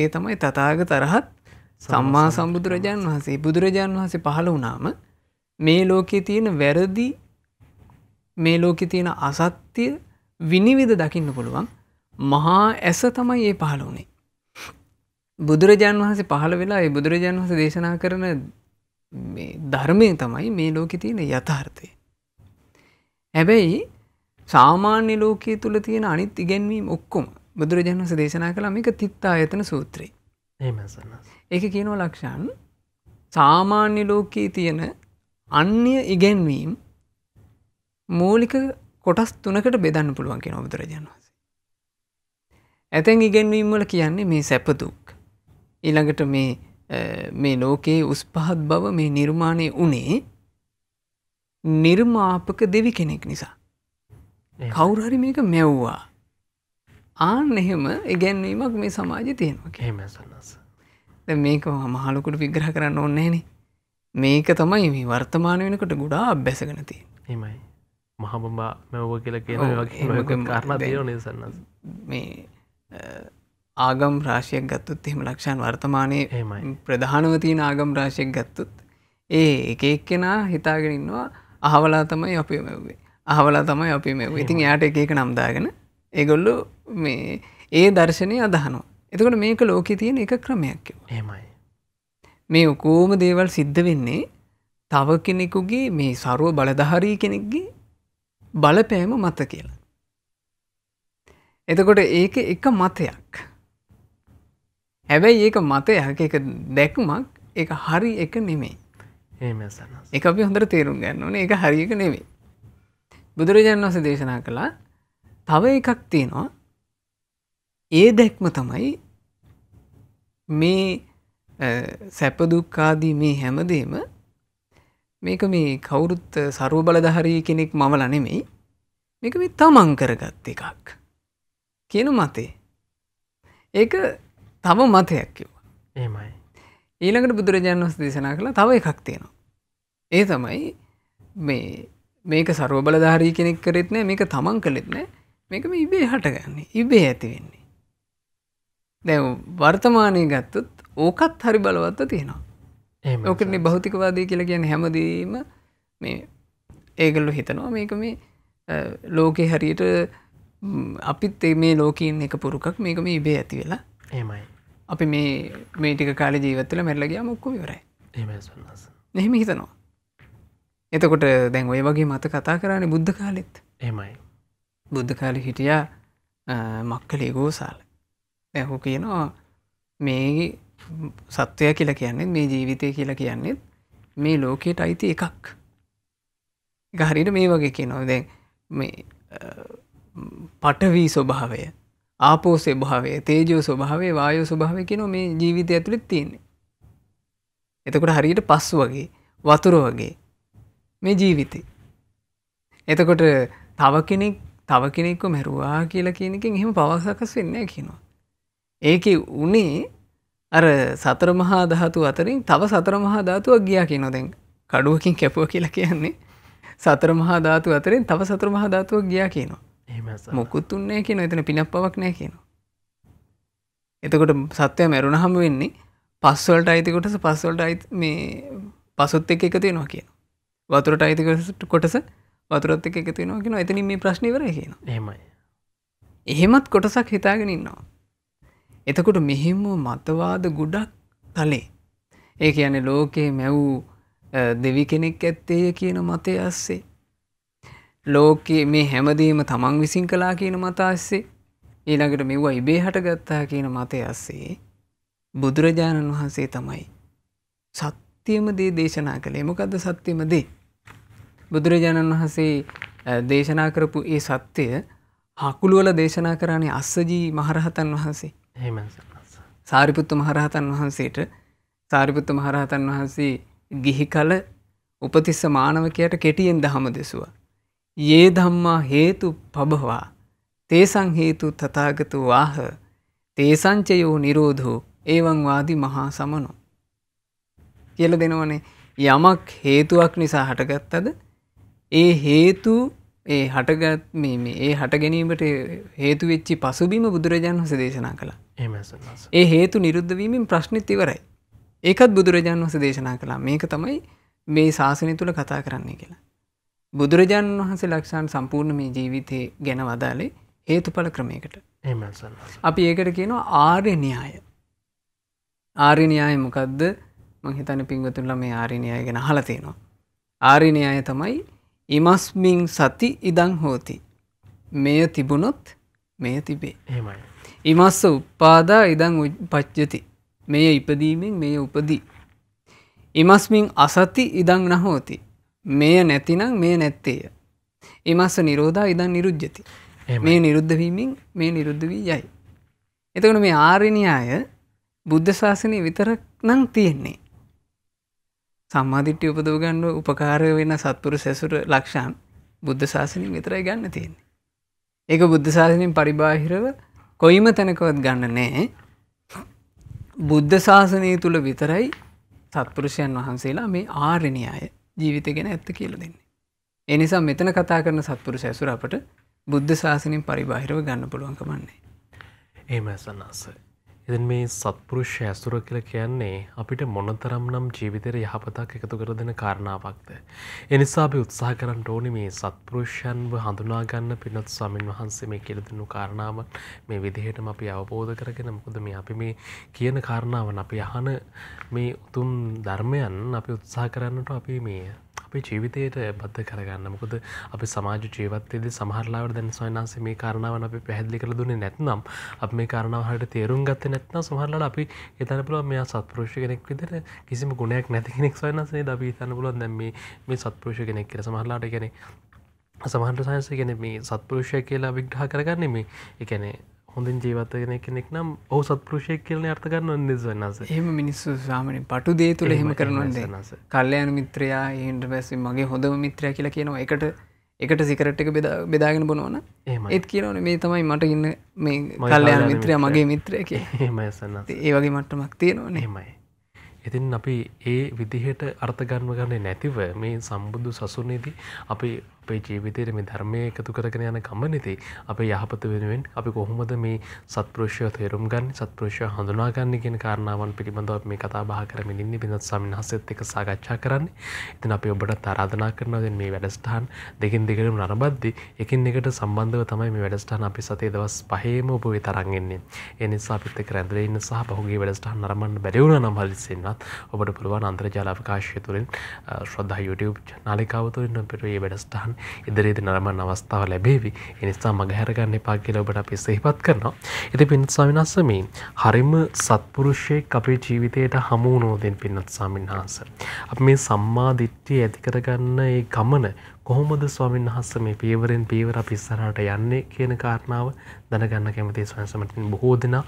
ඒ තමයි තතාග තරහත් සම්මා සම්බුදුරජාණන් වහසේ බුදුරජාණන් වහසේ පහළ වනාම මේ ලෝකයේ තියෙන වැරදි මේ ලෝකෙ තියෙන අසත්‍යය විනිවිධ දකින්න පුළුවන් මහා ඇස තමයි ඒ පහළ වනේ. බුදුරජාන් වහසේ පහළ වෙලා ඒ බුදුරජාන් වහස දේශනා කරන ධර්මය තමයි මේ ලෝකෙ තියෙන යථාර්ථය. හැබැයි සාමාන්‍ය ලෝකයේ තුළ තියෙන අනිත් ඉගැන්වීම් ඔක්කොම බුදුරජාණන් වස දේශනා කළ මේක තිත්තා අයතන සූත්‍රී ඒක කියනෝ ලක්ෂන් සාමාන්‍ය ලෝකයේ තියෙන අන්‍ය ඉගැන්වීම් මූලික කොටස් තුනකට බෙදන්න පුළුවන් කියෙන බුදුරජාණන් වස ඇතැන් ඉගැන්වීම්වල කියන්නේ මේ සැපදුක් ඊළඟට මේ මේ ලෝකයේ උස්පහත් බව මේ නිර්මාණය වනේ නිර්මාපක දෙවි කෙනෙක් නිසා කවුරු හරි මේක මෙව්වා ආන්න එහෙම ඉගැන්වීමක් මේ සමාජ තියෙනවා එහෙම සන්නස මේක මහලොකුට විග්‍රහ කරන්න ඕන්නේන මේක තමයි මේ වර්තමාන වෙනකොට ගුඩා අබ්බැසගෙන තිය එමයි මහබඹා මැව්ව කියල කියන කරණ දේෝ නිසන්නස මේ ආගම් රාශයක් ගත්තුත් එහෙම ලක්ෂන් වර්තමානය ප්‍රධානවතින ආගම් රාශයක් ගත්තුත් ඒ එක එක්කෙනා හිතාගෙනන්නවා අහවලා තමයි අපේ මැව්වේ අහවලා තමයි අපි මේ ඉතින් යාට එක එක නම්දාගෙන ඒගොල්ලු මේ ඒ දර්ශනය අදහනවා එතකොට මේක ලෝකෙ තියෙන එක ක්‍රමයක් හෙමයි මේ ඔකෝම දේවල් සිද්ධ වෙන්නේ තව කෙනෙකුගේ මේ සරුව බලධහරී කෙනෙක්ගේ බලපෑම මත කියලා එතකොට ඒක එක මතයක් හැබැයි ඒක මතයක් එක දැක්මක් එක හරි එක නෙමේ ඒ එක අපි හොඳට තේරුම් ගන්න ඕන එක හරික නෙමේ බුදුරජාණන් වස දේශනා කළා තව එකක් තියෙනවා ඒ දැක්ම තමයි මේ සැපදුක්කාදී මේ හැමදේම මේක මේ කවුරුත් සරුව බලධහරී කෙනෙක් මවල නෙමෙයි මේක මේ තමන් කරගත් එකක් කියන මතේ ඒක තම මතයක් කිව්වා ඒමයි ඊළඟට බුදුරජාණන් වස් දේශනා කළ තව එකක් තියෙනවා ඒ තමයි මේ මේක සරෝබලධාරී කෙනෙක් කරෙත්නෑ මේක තමන් කළෙත්නෑ මේකම ඉබේ හටගන්නේ ඉබේ ඇතිවෙන්නේ. දැ වර්තමානය ගත්තත් ඕකත් හරි බලවත්ත තියෙනවා ඕකන භෞතිකවාදී කියලා ගැන හැමදීම මේ ඒගල්ලු හිතනවා මේක මේ ලෝකෙ හරියට අපිත් මේ ලෝකීන් එක පුරුකක් මේක මේ ඉබේ ඇති වෙලා ඒමයි අපි මේ මේටික කාල ජීවත්තල මැල්ලගේ මුක්කු විවරයි එහෙම හිතනවා එතකොට දැන් ඔය වගේ මත කතා කරන්නේ බුද්ධ කාලෙත් එමයි බුද්ධ කාලි හිටියා මක්කලේ ගෝසාල ඇහු කියනවා මේ සත්වය කියලා කියන්නේ මේ ජීවිතය කියලා කියන්නේ මේ ලෝකයට අයිති එකක් ගහරිට මේ වගේ කියනව දැන් මේ පටවී ස්වභාවය ආපෝ ස්වභාවය තේජෝ ස්වභාවේ වායෝ ස්වභාවය කියන මේ ජීවිතය ඇතුළෙත් තියන්නේ එතකොට හරියට පස් වගේ වතුර වගේ මේ ජීවිතේ. එතකොට තව කෙනෙක් තව කෙනෙක්ව මැරුවා කියලා කියනකින් එහෙම පවසකස් වෙන්නේ කියනවා. ඒක උනේ අර සතර මහා ධාතු අතරින් තව සතර මහා ධාතුවක් ගියා කියනවා දැන් කඩුවකින් කැපුවා කියලා කියන්නේ සතර මහා ධාතු අතරින් තව සතර මහා ධාතුවක් ගියා කියනවා. එහෙම මොකුත් උන්නේ කියනවා එතන පිනක් පවක් නැහැ කියනවා. එතකොට සත්‍යය මැරුණහම වෙන්නේ පස්වලට අයිති කොටස පස්වලට අයිති මේ පසුත් එක්ක එකතු වෙනවා කියනවා. වතුරට අයිතිකට කොටස වතුරත් එක එකතිනවා කියෙන එතන මේ ප්‍රශ්නිවර කියන හෙමයි එහෙමත් කොටසක් හිතාගෙන ඉන්නවා එතකොට මෙහෙම මතවාද ගුඩක් තලේ ඒ කියන්නේ ලෝකයේ මැවූ දෙවි කෙනෙක් ඇත්තේය කියන මතය අස්සේ ලෝකයේ මේ හැමදීම තමන් විසින් කලා කියන මත අස්සේ ඊළඟට මෙව්වා ඉබේ හටගත්තා කියන මතය අස්සේ බුදුරජාණන් වහන්සේ තමයි සත්‍යම දේ දේශනා කළේ මොකද සත්‍යම දේ බුදුරජාණන් වහන්සේ දේශනා කරපු ඒ සත්‍යය හකුළුවල දේශනා කරන්නේ අස්සජී මහරහතන් වහන්සේ සාරිපුත්තු මහරහතන් වහන්සේට සාරිපුත්තු මහරහතන් වහන්සේ ගිහි කල උපතිස්ස මානවකයට කෙටියෙන් දහම දෙසවා. ඒ ධම්මා හේතු පබවා තේසං හේතු තතාගතු වාහ තේසංචයෝ නිරෝධෝ ඒවං වාදි මහා සමනෝ. කියල දෙනවනේ යමක් හේතුවක් නිසා හටගත්තද ඒ හේතු ඒ හටගත් මේ ඒ හට ගැනීමට හේතු වෙච්චි පසුබීම බුදුරජාන් වස දේශනා කළා ඒ හේතු නිරුද්ධවීමෙන් ප්‍රශ්නිත් ඉවරයි ඒකත් බුදුරජාන් වස දේශනා කළා මේක තමයි මේ ශාසනය තුළ කතා කරන්නේ කියලා බුදුරජාණන් වහන්සේ ලක්ෂාන් සම්පූර්ණ මේ ජීවිතය ගැන වදාලේ හේතුඵල ක්‍රමයකට අපි ඒකට කියනවා ආර්ය න්‍යාය ආර්ය න්‍යාය මොකක්ද මංහිතන පින්වතුන්ල මේ ආර්ය න්‍යාය ගැන හලතියෙනවා ආර්ය න්‍යාය තමයි ඉමස්මින් සති ඉදං හෝති. මෙය තිබුණොත් මෙය තිබේ. හෙමයි. ඉමස්ස උප්පාදා ඉදං පච්්ජති. මෙය ඉපදීමෙන් මෙය උපදී. ඉමස්මින් අසති ඉදං නහෝති. මෙය නැතිනම් මේ නැත්තේය. ඉමස්ස නිරෝධා ඉදන් නිරුද්ජති. මේ නිරුද්ධවීමෙන් මේ නිරුද්ධ වී යයි. එතකට මේ ආරණයාය බුද්ධ ශාසනය විතරක් නං තියෙන්නේ. සම්මාධිට්්‍ය උපදව ගන්න උපකාරය වෙන සත්පුරු සැසුර ලක්ෂාන් බුද්ධ ශාසනින් විතරයි ගන්න තියෙන්නේ. ඒක බුද්ධ ශාසනින් පරිබාහිරව කොයිම තැනකවත් ගන්න නෑ බුද්ධ ශාසනය තුළ විතරයි සත්පුරුෂයන් වහන්සේලා මේ ආරණි අය ජීවිත ගෙන ඇත්ත කියල දෙන්නේ. එනිසා මෙතන කතා කරන සත්පුරු සැසුර අපට බුද්ධ ශාසනින් පරිබාහිරව ගන්න පුළුවන්කමන්නේ. ඒම සන්නස්සයි. එදන් මේ සත්පුරුෂ ඇසුර කියල කියන්නේ අපිට මොනතරම් නම් ජීවිතර යහපතක් එකතු කර දෙන කාරණාවක්ද. එනිසාබි උත්සාහ කරන්න ඕනි මේ සත්පුරුෂයන්ව හඳුනාගන්න පිනොත් ස්වාමින් වහන්සේ මේ කෙලදනු කාරණාව මේ විදිහටම අපි අවබෝධ කරගෙන මුකද මේ අපි මේ කියන කාරණාවන් අපි අහන මේ උතුම් ධර්මයන් අපි උත්සාහ කරන්නට අපි මේ අපේ ජීවිතයට බද්ධ කරගන්න මොකද අප සමාජ ජීවත්තයේද සහරලාවට දැන් සවන්සේ මේ කාරණාවන අපි පැහැදිලි කළ දුන්නේ නැත්නම් අප මේ කාරණාවට තේරුම් ගත්ත නැත්නම් සහරලට අපි එතන පුළ මෙයා සත්පෘෂ කෙනෙක් විදර කිසිම ගුණයක් නැති කෙනෙක් සවන්සේ ද අපි තන පුලො දැම මේ සත්පෘෂ කෙනෙක් කියෙන සමහරලාට ගැන සමහන්ට සහන්ස ගැන මේ සත්පෘෂය කියලා විග්‍රහ කරගන්නේ මේ එකනේ හොඳින් ජීවත්තගෙන කෙනෙක් නම් ඔහු සත්පෘෂය කියලන අර්ථකරන්න නිදස් වන්නස එහම මිනිස්සු සාමනින් පටු දේ තුළ හෙම කරනවද නස කල්ලයන මිත්‍රයා ඒන්ට බැසි මගේ හොඳම මිත්‍රය කියලා කියනවා එකට එකට සිකරට් එක බෙදාගෙන බොනවන ඒත් කියනවන මේ තමයි මට ඉන්න මේ කල්ලයන මිත්‍රය මගේ මිත්‍රය හමයසන්න ඒ වගේ මට්ටමක් තියෙනවා නෙමයි ඉතින් අපි ඒ විදිහට අර්ථගන්ව ගන්නේ නැතිව මේ සම්බුදු සසුනේදී අපි අපේ ජීවිතයට මේ ධර්මය එකතු කරගෙන යන ගමනෙතේ අපේ යහපත වෙනුවෙන් අපි කොහොමද මේ සත්පෘෂය තේරුම් ගන්න සත්පෘෂය හඳුනාගන්න කියෙන කාරණාවන් පිළිබඳව මේ කතා බා කරමින් ඉන්න පිනත් සමින් හසත් එක සාගච්ඡා කරන්න ඉතින් අපි ඔබට තරාධනා කරනද මේ වැඩස්ටහන් දෙකින් දෙකටම නරබද්දි එකින් එකට සම්බන්ධව තමයි මේ වැඩස්ටහන් අපි සතේ දවස් පහේම ඔබේ තරන්ගෙන්නේ එනිසා පිත්තක රැඳලඉන්න සහ පහුගේ වැඩස්ටහන් නරමන්න බැරිවුණ නම් හලිසින්නත් ඔබට පුළුවන් අන්තර්ජාලාවකාශය තුළින් ශ්‍රද්ධ YouTube නාලිකාවතුරින් නොපිටේ වැඩස්ටහන් ඉදිරිදි නරමන් අවස්ථාව ලැබේවි එනිසා මගහැරගන්න එපා කියලා ඔබට අපි සෙහිපත් කරනවා ඉති පින්ත් සමිනස්ස මේ හරිම සත්පුරුෂයෙක් අපේ ජීවිතයට හමුවනෝදෙන් පින්නත් සාමින් වහන්ස අප මේ සම්මාධිට්ටිය ඇතිකරගන්න ඒ ගමන කොහොමද ස්වාමන් වහස්ස මේ පීවරෙන් පීවර පිස්සරහට යන්නේ කියන කාරණාව දැනගන්න කැමති ස්වන්සමටින් බොහෝ දෙනා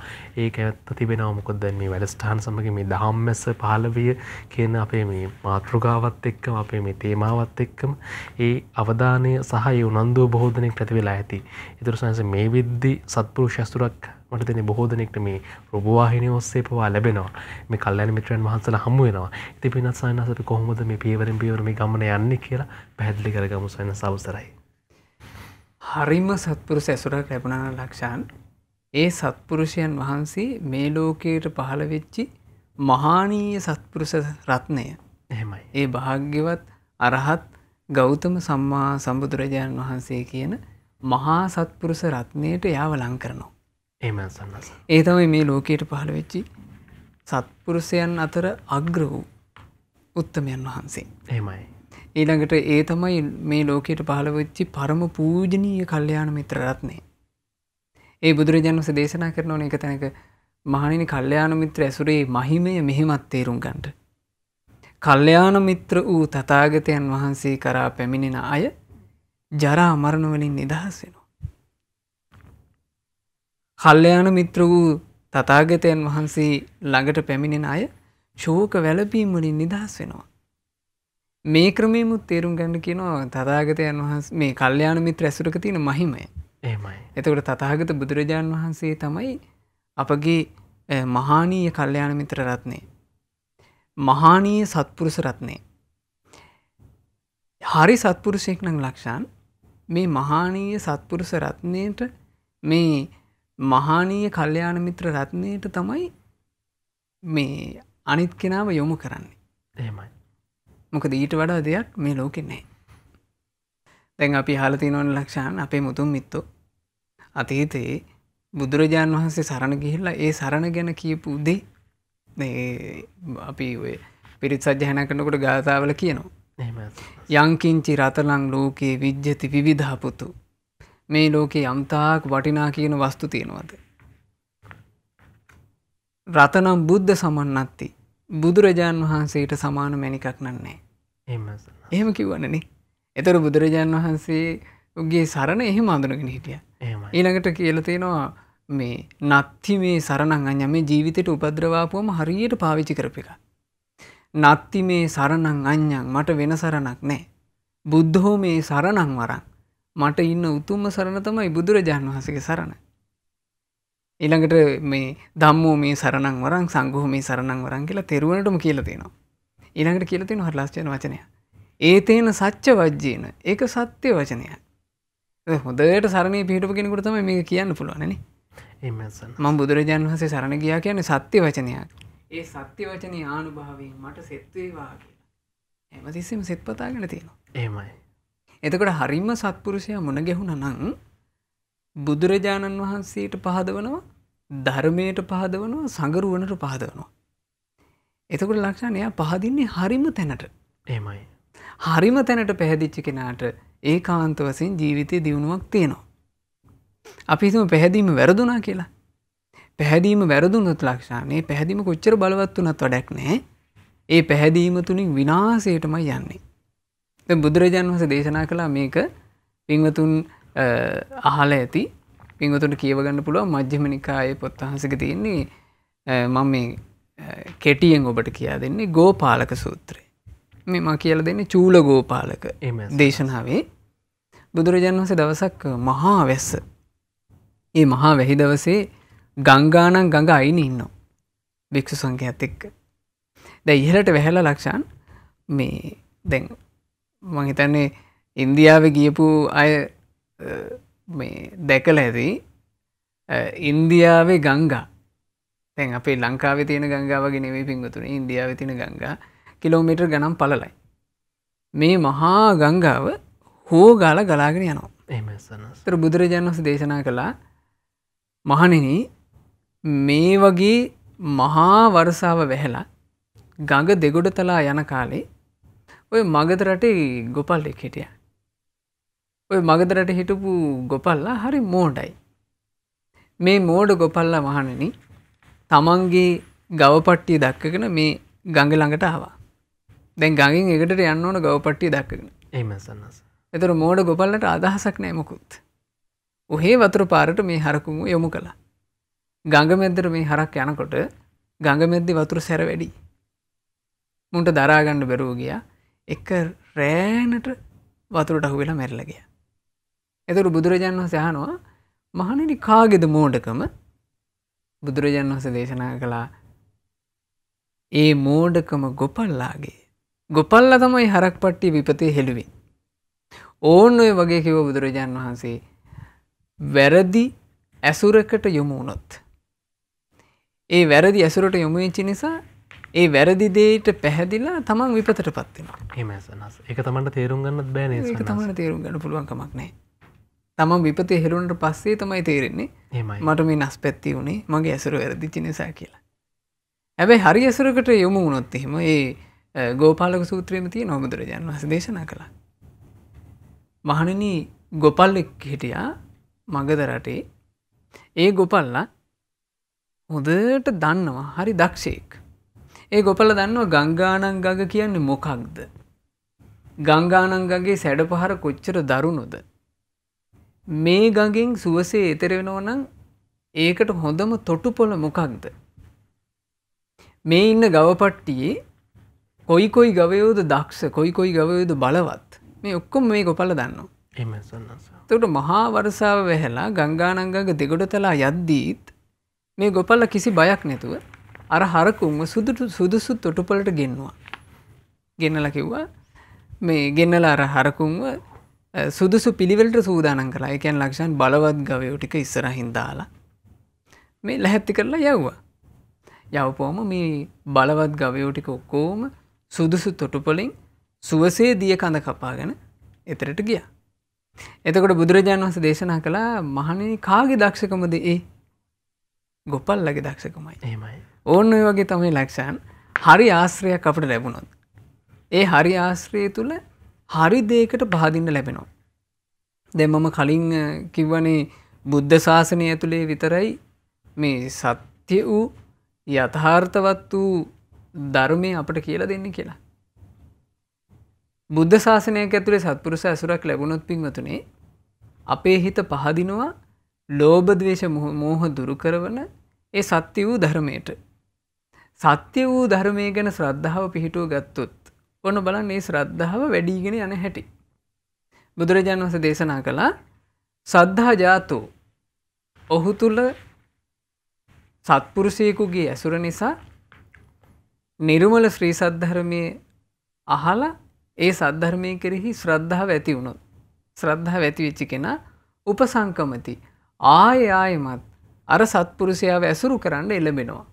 ඒ ඇත්ත තිබෙනවා මොකොද මේ වැඩස්ටාන් සමග මේ දහම්මැස පාලවිය කියන අපේ මේ මාතෘගාවත් එක්කම අපේ මේ තේමාවත් එක්කම ඒ අවධානය සහය උනන්දුව බොහෝදනෙක් ප්‍රතිවෙලා ඇති ඉතුර සංස මේ විද්දි සත්පුරු ශස්තුරක් මට දෙන බොහෝදනෙක්ට මේ රොබවාහිනය ඔස්සේ පවා ලැබෙනවා මේ කල්ලන මිත්‍රයන් වහන්සල හමුවෙනවා ඇති පිනත් සයනසට කොහොමද මේ පියවරෙන් පියවරම ගමන යන්න කියලා පැහැදිලි කරගමු සයන සවසරයි. හරිම සත්පුරුෂ ඇසුරක් ලැබුණන ලක්ෂාන් ඒ සත්පුරුෂයන් වහන්සේ මේ ලෝකයට පහළ වෙච්චි මහානීය සත්පුරුෂ රත්නය එහෙමයි ඒ භාග්‍යවත් අරහත් ගෞතම සම්මා සම්බුදුරජාණන් වහන්සේ කියන මහා සත්පුරුෂ රත්නයට යාව ලං කරනවා. ඒමසන්නස ඒතමයි මේ ලෝකයට පහළ වෙච්චි සත්පුරුෂයන් අතර අග්‍ර වූ උත්තමයන් වහන්සේ එමයි ඊළඟට ඒ තමයි මේ ලෝකයට පහළ වෙච්චි පරම පූජනීය කල්්‍යයාන මිත්‍රරත්නේ ඒ බුදුරජාණන් වස දේශනා කරන ඕන එක තැනක මහනිනි කල්්‍යයාන මිත්‍ර ඇසුරේ මහිමය මෙහෙමත් තේරුම් ගන්ට කල්්‍යයාන මිත්‍ර වූ තතාගතයන් වහන්සේ කරා පැමිණෙන අය ජරා අමරණවලින් නිදහස් වෙන කල්්‍යයාන මිත්‍ර වූ තතාගතයන් වහන්සේ ළඟට පැමිණෙන අය ශෝක වැලපීම්වලින් නිදහස් වෙනවා. මේ ක්‍රමේමුත් තේරුම් ගැන්න කියනවා තතාගතයන් වහස් මේ කල්්‍යයාන මිත්‍ර ඇසුරක තියෙන මහිමය ඒමයි එතකොට තතාගත බුදුරජාණන් වහන්සේ තමයි අපගේ මහානීය කල්්‍යයාන මිත්‍ර රත්නේ. මහානීය සත්පුරුස රත්නේ. හරි සත්පුරුෂයෙක් නං ලක්ෂාන් මේ මහානීය සත්පුරුස රත්නයට මේ මහානීය කල්්‍යයාන මිත්‍ර රත්නයට තමයි මේ අනිත් කෙනාව යොමු කරන්නේ එහෙමයි මොකද ඊට වඩා දෙයක් මේ ලෝකෙන්නේ දැන් අපි හලතිනොන් ලක්ෂාන් අපේ මුතුන් මිත්තු අතීතයේ බුදුරජාණන් වහන්සේ සරණ ගිහිල්ලා ඒ සරණ ගැන කියපු දේ අපි ඔය පිරිත් සජ්‍යහන කරනකොට ගාථාවල කියනවා යංකින්චි රතලං ලෝකයේ විද්්‍යති විධාපුතු මේ ලෝකේ යම්තාක් වටිනා කියන වස්තු තියෙනවද. රතනම් බුද්ධ සමන්නත්ති බුදුරජාණන් වහන්සේට සමාන මැනිකක් නන්නේ. එහෙම කිවන්නන එතර බුදුරජාණන් වහන්සේ උගේ සරණ එහෙම අඳුනගෙන හිටිය. ඊනඟට කියල තියෙනවා මේ නත්ති මේ සරණං අඥ මේ ජීවිතයට උපද්‍රවාපුවම හරියට පාවිචි කරපික. නත්ති මේ සරණං අඥ්ඥන් මට වෙන සරණක් නෑ. බුද්ධහෝ මේ සරණං වරන් මට ඉන්න උතුම්ම සරණ තමයි බුදුරජාණන් වහසගේ සරණ. ඊළඟට මේ දම්මෝ මේ සරණං වරං සංගහ මේ සරණං වරන් කියලා තෙරුවනටම කියලතිනවා. ඊළඟට කියලතින හරලාස්චයන වචනය. ඒතේන සච්ච වජ්ජීන ඒක සත්‍යය වචනය. හොදට සරණය පිහිටපු කෙනකුට තම මේ කියන්න පුළුවනනි මං බුදුරජාණන් වහසේ සරණ ගියා කියන්නේ සත්‍ය වචනයක්. ඒ සත්‍ය වචනය ආනුභාවයෙන් මට සෙත්වේවා කියලා. එමතිස්සෙම සෙත්පතාගෙන තියෙනවා. ඒමයි. එතකොට හරිම සත්පුරුෂය මුණගැහුණ නං බුදුරජාණන් වහන්සේට පහදවනවා ධර්මයට පහදවනවා සඟරුවනට පහදවනවා. එතකොට ලක්ෂණ එයා පහදින්නේ හරිම තැනට එමයි. හරිම තැනට පැහැදිච්චි කෙනාට ඒ කාන්ත වසින් ජීවිතය දියුණුවක් තියෙනවා. අපිතුම පැහැදීම වැරදුනා කියලා. පැහැදීම වැරදුනොත් ලක්ෂානේ පැහැදිම කොච්චර බලවත් වනත් වඩක් නෑ ඒ පැහැදීම තුළින් විනාසයටම යන්නේ. බුදුරජාන් වහස දේශනා කළා මේක පින්වතුන් අහල ඇති පින්වතුට කියවගන්න පුළුව මජ්‍යමනිකායේ පොත්තහසක තියෙන්නේ මම මේ කෙටියෙන් ඔබට කියා දෙන්නේ ගෝපාලක සූත්‍රය මේ ම කියල දෙන්නේ චූල ගෝපාලක දේශනාවේ බුදුරජාන් වහසේ දවසක් මහා වැස්ස ඒ මහා වැහි දවසේ ගංගානං ගඟ අයින ඉන්නවා භික්ෂු සංඝයත් එක්ක දැ ඉහලට වැහැල ලක්ෂාන් මේ දැන් මහිතන්නේ ඉන්දියාව ගියපු අය මේ දැකල ඇති ඉන්දියාවේ ගංගා තැන් අපේ ලංකාව තියෙන ගංගාවගෙනවේ පින්ගතුන ඉන්දියාව තින ගංගා කිලෝමිටර් ගනම් පලලයි මේ මහා ගංගාව හෝ ගාල ගලාගෙන යනවා තර බුදුරජාණන්ස දේශනා කළා මහනෙන මේ වගේ මහා වරසාව වැහලා ගඟ දෙගොඩ තලා යන කාලේ ඔය මගද රටේ ගොපල්ලෙක් හිටිය. ඔය මගද රට හිටපු ගොපල්ලා හරි මෝඩයි. මේ මෝඩ ගොපල්ලා මහණනි තමන්ගේ ගවපට්ටිය දක්කගෙන මේ ගඟ ළඟට ආවා. දැන් ගඟින් එකට යන්න ඕන ගවපට්ටිය දක්කගෙන ඒමසන්නස. එතර මෝඩ ගොපල්ලට අදහසක් නෑමකුත්. ඔහේ වතුර පාරට මේ හරකුම යොමු කළා. ගඟමෙද්දර මේ හරක් යනකොට ගඟමෙද්දි වතුර සැර වැඩි. මුන්ට දරාගණ්ඩ බැරූ ගියා එක රෑනට වතුරට අහු වෙලා මැරලා ගියා. එතකොට බුදුරජාණන් වහන්සේ අහනවා මහණෙනි කාගේද මෝඩකම? බුදුරජාණන් වහන්සේ දේශනා කළා ඒ මෝඩකම ගොපල්ලාගේ. ගොපල්ලා තමයි හරක්පට්ටි විපතේ හෙළුවේ. ඕන් ඔය වගේ කිව්ව බුදුරජාණන් වහන්සේ වැරදි ඇසුරකට යොමු වුණොත් ඒ වැරදි ඇසුරට යොමු වෙච්ච නිසා ඒ වැරදිදේට පැහැදිලා තමන් විපතට පත්වෙනවා එම එක තමට තේරුම් ගන්න බෑන එක තමට තේරුම් ගන්න පුළුවන්කමක් නෑ තමන් විපත හෙරුන්ට පස්සේ තමයි තේරෙන්නේ මට මේ නස් පැත්ති වුණේ මගේ ඇසරු ඇරදිචි නිසා කියලා ඇබැයි හරි ඇසුරකට යොමු වුණොත් එහෙම ඒ ගෝපාලක සූත්‍රයම තිය නොබදුරජන් වහස දේශනා කළා මහණන ගොපල්ලෙක් හිටියා මගද රටේ ඒ ගොපල්ලා හොදට දන්නවා හරි දක්ෂයෙක් ඒ ගොපල දන්නවා ගංගානං ගග කියන්නේ මොකක්ද. ගංගානංගගේ සැඩ පහර කොච්චර දරුණුද. මේ ගඟෙන් සුවසේ එතරෙනෝනං ඒකට හොඳම තොටු පොළ මොකක්ද. මේ ඉන්න ගවපට්ටියේ කොයි කොයි ගවයෝද දක්ෂ කොයි කොයි ගවයෝද බලවත් මේ ඔක්කොම මේ ගොපල දන්නවා. තට මහා වරසාාව වැහලා ගංගානංගග දෙගොඩ තලා යද්දීත් මේ ගොපල්ල කිසි බයක් නැතුව අර හරකුම්ම සුදුට සුදුසු තොටුපලට ගෙන්වා. ගෙන්නල කිව්වා මේ ගෙන්නල අර හරකුම්ව සුදුසු පිළිවෙලට සූදානන් කලා එකන් ලක්ෂන් බලවත් ගවයෝ ටික ඉස්සරහින්දාලා මේ ලැහැත්ති කරලා යව්වා. යවපෝම මේ බලවත් ගවයෝටික ඔක්කෝම සුදුසු තොටුපොලින් සුවසේ දිය කඳ කපාගෙන එතරට ගිය. එතකොට බුදුරජාණන් වහස දේශනා කළා මහනනි කාගේ දක්ෂකමද ඒ ගොපල්ලගේ දක්ෂකමයි ඒමයි. ඕන්න ඔය වගේ තමයි ලක්ෂයන් හරි ආශ්‍රයක් අපට ලැබුණොත්. ඒ හරි ආශ්‍රය තුළ හරි දේකට බාදින්න ලැබෙනවා. දෙමම කලින් කිව්වනේ බුද්ධ ශාසනය ඇතුළේ විතරයි මේ සත්‍ය වූ යථාර්ථවත් වූ ධර්මය අපට කියලා දෙන්න කියලා. බුද්ධ ශාසනයක් ඇතුළේ සත්පුරුස ඇසුරක් ලැබුණොත් පින්වතුනේ අපේ හිත පහදිනවා ලෝබදවේශ මෝහ දුරු කරවන ඒ සත්‍ය වූ ධර්මයට සත්‍ය වූ ධර්මය ගැන ශ්‍රද්ධාව පිහිටුව ගත්තුත් ඔන්න බලන් ඒ ශ්‍රද්ධාව වැඩීගෙන යන හැටි. බුදුරජාණන් වස දේශනා කළා සද්ධා ජාතෝ ඔහු තුළ සත්පුරුසයකුගේ ඇසුර නිසා නිර්මල ශ්‍රී සද්ධර්මය අහල ඒ සද්ධර්මය කෙරෙහි ශ්‍රද්ධාව ඇති වුණොත් ශ්‍රද්ධාව ඇතිවෙච්චි කෙනා උපසංකමති ආය ආයමත් අර සත්පුරුෂයාව ඇසුරු කරන්න එළඹෙනවා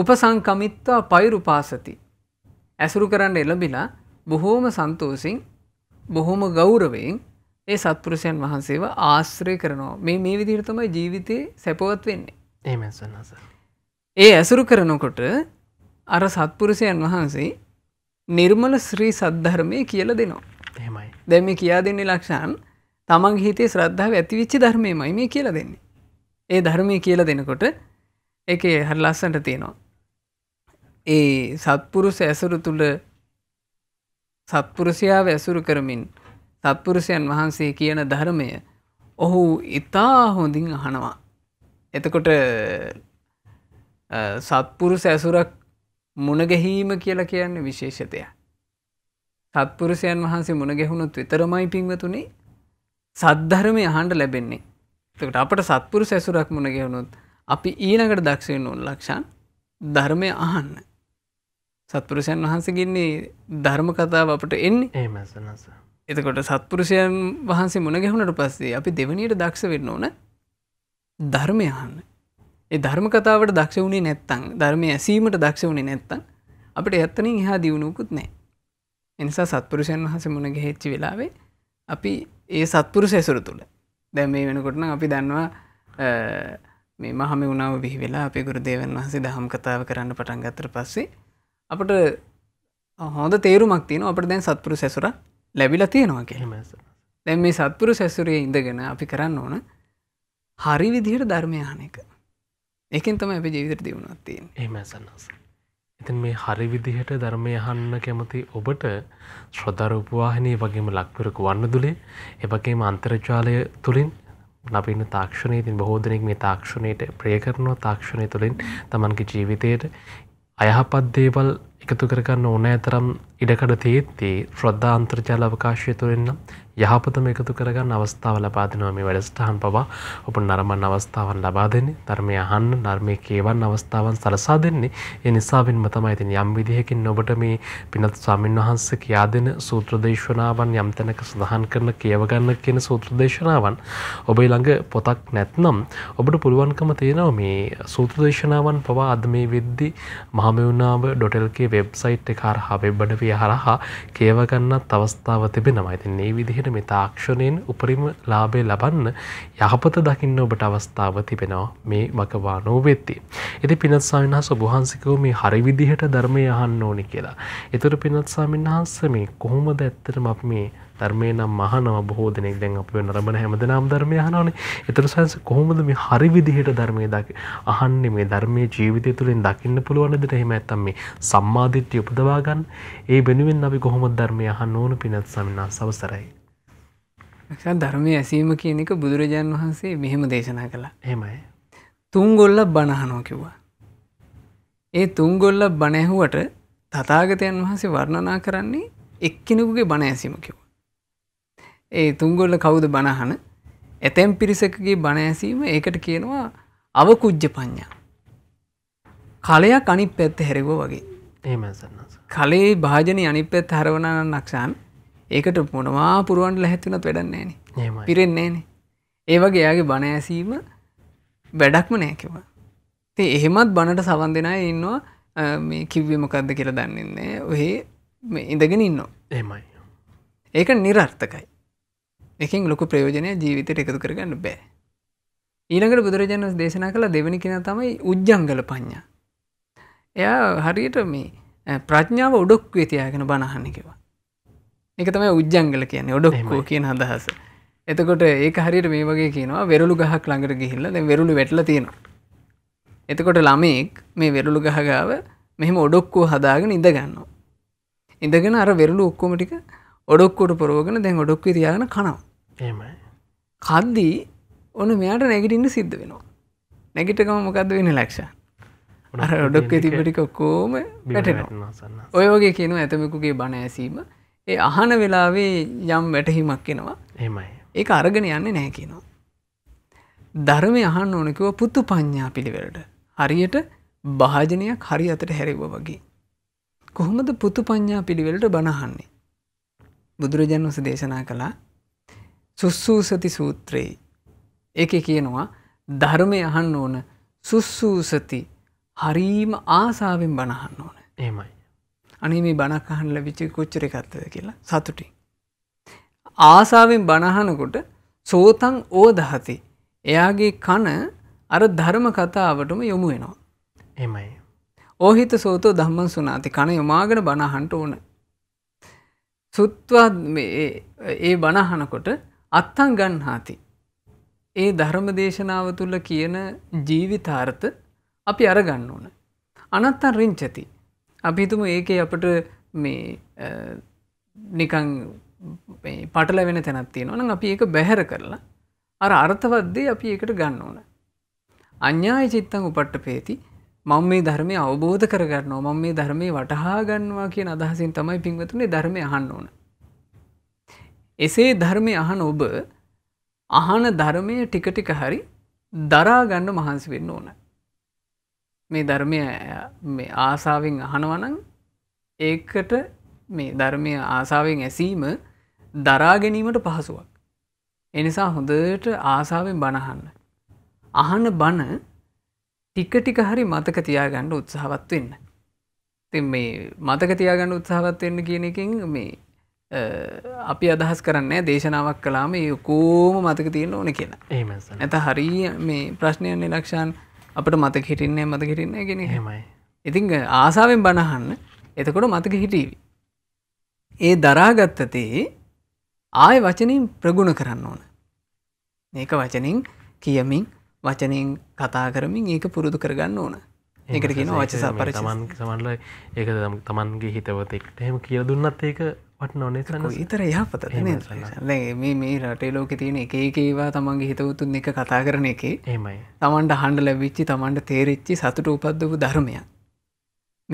උපසංකමිත්වා පෛරුපාසති. ඇසුරු කරන්න එළඹිලා බොහෝම සන්තෝසින් බොහොම ගෞරවයෙන් ඒ සත්පුරුෂයන් වහන්සේව ආශ්‍රය කරනවා මේ මේ විදිරතමයි ජීවිතය සැපවත් වෙන්නේ ඒමසන්නස. ඒ ඇසුරු කරනකොට අර සත්පුරුෂයන් වහන්සේ නිර්මල ශ්‍රී සද්ධර්මය කියල දෙනවා. එහෙමයි දැම කියා දෙන්නේ ලක්ෂාන් තමන් හිතේ ශ්‍රද්ධාව ඇතිවිච්චි ධර්මයමයි මේ කියලා දෙන්නේ. ඒ ධර්මය කියල දෙනකොට එක හරලස්සන්ට තියෙනවා ඒ සත්පුරුස ඇසුරු තුළ සත්පුරුෂයාව ඇසුරු කරමින් සත්පුරුෂයන් වහන්සේ කියන ධර්මය ඔහු ඉතා හොඳින් අහනවා. එතකොට සත්පුරුස ඇසුරක් මුණගැහීම කියලා කියන්නේ විශේෂතය. සත්පුරුෂයන් වහන්සේ මුණගැහුණුත් විතරමයි පින්වතුනේ සද්ධර්මය අහන්ඩ ලැබෙන්නේ. එතකට අපට සත්පුරුස ඇසුරක් මුණගැහුණුත් අපි ඊනකට දක්ෂවෙන්න උන් ලක්ෂන් ධර්මය අහන්න. සත්පුරුෂයන් වහන්සේගන්නේ ධර්ම කතාව අපට එන්නේ ඒමසනස එතකොට සත්පුරුෂයන් වහන්සේ මුණ ගැහුණට පස්සේ අපි දෙවනියට දක්ෂ වෙන්න ඕන ධර්මයහන්න ඒ ධර්ම කතාවට දක්ෂ වුණේ නැත්තං ධර්මය ඇසීමට දක්ෂ වුණේ නැත්තං අපට ඇත්තනින් එහා දියුණුකුත් නෑ එනිසා සත්පුරුෂයන් වහස මුණ ගෙහෙච්චි වෙලාවේ අපි ඒ සත්පුරු සැසුරු තුළ දැ මේ වෙනකොටන අපි දන්නවා මේ මහම වුණාව බිහි වෙලා අපේ ගුරු දේවන් වහසේ දහම් කතාව කරන්න පටන් ගත්තර පස්සේ අපට හොඳ තේරුමක් තියන අපට දැන් සත්පුරු සැසුර ලැබිල තියෙනවා කියම දැන් මේ සත්පුරු සැසුරේ ඉඳගෙන අපි කරන්න ඕන හරි විදිහට ධර්මයහන එක එකින් තම ඇ ජීවිතර දියුණුවත් තියෙන් ඒමසන්නස ඉතින් මේ හරි විදිහට ධර්මය අහන්න කැමති ඔබට ශ්‍රධර උපවාහනය වගේම ලක්පිරකු වන්න දුලේ එවගේම අන්තර්ජාලය තුළින් නබින්න තාක්ෂණය ඉතින් බොහෝ දෙනෙක් මේ තාක්ෂණයට ප්‍රය කරනවා තාක්ෂණය තුළින් තමන්ගේ ජීවිතයට අයහපත් දේවල් එකතු කරගන්න ඕනෑ තරම් ඉඩකඩ තියෙත්තේ ශ්‍රද්ධා අන්තර්ජාල අවකාශය තුළෙන්නම් යහපතම එකතු කරගන්න අවස්ථාව ලබා දෙනවා මේ වැඩසටහන් පවා ඔබ නරඹන්න අවස්ථාවන් ලබා දෙන්නේ ධර්මය අහන්න ධර්මයේ කියවන්න අවස්ථාවන් සලසා දෙන්නේ ඒ නිසාවෙන්ම තමයි ඉතින් යම් විදිහකින් ඔබට මේ පිනත් ස්වාමීන් වහන්සේ කියා දෙන සූත්‍ර දේශනාවන් යම් තැනක සඳහන් කරන කියව ගන්න කියන සූත්‍ර දේශනාවන් ඔබේ ළඟ පොතක් නැත්නම් ඔබට පුළුවන්කම තියෙනවා මේ සූත්‍ර දේශනාවන් පවා අද මේ වෙද්දි මහමෙවුනාව ඩොටල්ගේ වෙබ්සයිට් එක හරහා වෙබ්බඩ විය හරහා කියවගන්නත් අවස්ථාව තිබෙනවා. ඉතින් මේ විදිහට ඔබට මේ තාක්ෂණයෙන් උපරිම ලාභය ලබන්න යහපත දකින්න ඔබට අවස්ථාව තිබෙනවා මේ මකවා නෝවෙත්ති. ඉති පිනත්සාමන් හස ඔබහන්සිකව මේ හරිවිදිහට ධර්මය අහන්න ඕනි කියලා. එතුර පිනත්සාමන් වහන්ස මේ කොහොමද ඇත්තටම අප මේ ධර්මය නම් මහනවා බොහෝ දෙනෙක් දැන් අප නරඹන හැමදනම් ධර්මය අහනවනේ. ඒතර සංස කොහොමද මේ හරි විදිහට ධර්මයේ දකි අහන්නේ මේ ධර්මයේ ජීවිතය තුළින් දකින්න පුළුවන්ද කියලා එහෙම නැත්නම් මේ සම්මාදිට්ඨිය උපදවා ගන්න. ඒ වෙනුවෙන් අපි කොහොමද ධර්මය අහන්න ඕන පිනත් සමිනාස් අවසරයි. ධර්මය ඇසීම කියන එක බුදුරජාණන් වහන්සේ මෙහෙම දේශනා කළා හෙමයි තුන්ගොල්ල බණහනෝ කිව්වා ඒ තුන්ගොල්ල බණැහුවට තතාගතයන් වහන්සේ වර්ණනා කරන්නේ එක්කෙනෙකුගේ බණ ඇසීම කිව්වා ඒ තුන්ගොල්ල කවුද බණහන ඇතැම් පිරිසකගේ බණ ඇසීම ඒකට කියනවා අවකුජ්ජ පඤ්ඥා කලයක් අනි පැත්ත හැරෙවෝ වගේ ඒමසන්න කලේ භාජනය අනි පැත් හරවනාන නක්ෂාන් ඒකට මොනවා පුරුවන්ට ලැහැත්වනත් වැඩන්නේන පිරෙන්නේන ඒවගේ යාගේ බණ ඇසීම වැඩක්ම නෑකිව තේ එහෙමත් බණට සවන් දෙෙන ඉන්නවා මේ කිව්වමකක්ද කියලා දන්නන්නේ ඔහේ ඉඳගෙන ඉන්න එමයි ඒක නිරර්ථකයි එකින් ලොකු ප්‍රයෝජනය ජීවිතයට එකතු කරගන්න බෑ ඊළඟට බුදුරජාණන් දේශනා කළ දෙවැනි කෙන තමයි උද්ජංගල පඤ්ඥා එයා හරියට මේ ප්‍රඥාව උඩොක් වෙතියාගෙන බණහන්නකිවා එක තමයි උද්ජංගල කියන්නේ ඔඩොක්කෝ කියන අදහස එතකොට ඒ හරියට මේ වගේ කියනවා වෙරළු ගහක් ළඟට ගිහිල්ල දැන් වෙරළු වැටලා තියෙනවා එතකොට ළමෙක් මේ වෙරළු ගහ ගාව මෙහෙම ඔඩොක්කෝ හදාගෙන ඉඳ ගන්නවා ඉඳගෙන අර වෙරළු ඔක්කොම ටික ඔඩොක්කොට පොරෝගෙන දැන් ඔඩොක්කේ තියාගෙන කනවා එහෙමයි කද්දී ඔන්න මෙයාට නැගිටින්න සිද්ධ වෙනවා නැගිටකම මොකක්ද වෙන ලක්ෂා ඔඩොක්කේ තිබටික ඔක්කෝම වැටෙනවා ඔය වගේ කියනවා ඇතමෙකුගේ බණ ඇසීම ඒ අහන වෙලාවේ යම් වැටහිමක් එෙනවා එමයි ඒ අරගෙන යන්න නෑකිනවා. ධර්මය අහන්න ඕනකිව පුත්තු පඤ්ඥා පිළිවෙලට හරියට භාජනයක් හරි අතට හැරිව වගේ. කොහොමද පුතු පඤ්ඥා පිළිවෙලට බණහන්නේ. බුදුරජන් වස දේශනා කළා සුස්සූසති සූත්‍රයේ එක කියනවා ධර්මය අහන්න ඕන සුස්සූසති හරීම ආසාාවෙන් බණහන්න ඕන ඒමයි. අනේ මේ බණක් අහන්න ලැබිච්ච කොච්චර එකක්ද කියලා සතුටින්. ආසාවෙන් බණහනකොට සෝතං ඕදහති. එයාගේ කන අර ධර්ම කතාවටම යොමු වෙනවා. එමයි. ඕහිත සෝතෝ ධම්මන් සුනාති කන යොමාගෙන බණහන්ට ඕන. සුත්වා ඒ බණහනකොට අත්තං ගන්හාති. ඒ ධර්ම දේශනාව තුළ කියන ජීවිතාර්ථ අපි අරගන්න ඕන. අනත්තන් රිංචති අපිතුම ඒක අපට මේ නිකං පටල වෙන තැනත්තිය නොන අපි ඒක බැහැර කරලා අර අර්ථවද්දේ අපි ඒකට ගන්න ඕන. අන්‍යාය චිත්තං උපට්ට පේති මං මේ ධර්මය අවබෝධ කරගන්නවා මං මේ ධර්මය වටහා ගන්නවා කියන අදහසින් තමයි පින්වතුනේ ධර්මය අහන්න ඕන. එසේ ධර්මය අහන ඔබ අහන ධර්මය ටික ටික හරි දරාගන්න මහන්සි වෙන්න ඕනෑ. මේ ධර්මය මේ ආසාාවෙන් අහනවනං ඒකට මේ ධර්මය ආසාාවෙන් ඇසීම දරාගැනීමට පහසුවක්. එනිසා හොඳට ආසාාවෙන් බණහන්න. අහන බණ ටික ටික හරි මතක තියාගන්න උත්සාහවත් වෙන්න. ති මේ මතක තියාගන්න උත්සාහවත් වෙන්න කියන එකින් මේ අපි අදහස් කරන්න දේශනාවක් කලාම යකෝම මතක තියෙන ඕන කියලා එම ඇත හරි මේ ප්‍රශ්නයන් නිලක්ෂාන් අපට මතක හිටින්නේ මත හිටින්නේ ගෙන හෙමයි ඉතිං ආසාාවෙන් බණහන්න එතකොට මතක හිටීවි. ඒ දරාගත්තතේ ආය වචනින් ප්‍රගුණ කරන්න ඕන. ඒක වචනින් කියමින් වචනින් කතා කරමින් ඒක පුරුදු කරගන්න ඕන ඒකට කියන වචසා පරි තමන් සමන්ල ඒක තමන්ගේ හිතවතෙක් හෙම කියල දුන්නත් ඒක පට නොනේ ඉතර යහපත මේ රටේ ලෝක තියෙන එකඒකේවා තමන්ගේ හිතවුතුන් එක කතා කරන එකේ ඒමයි තමන්ට හන්ඩ ලැබිච්චි තමන්ට තේරෙච්චි සතුට උපද්දපු ධර්මයක්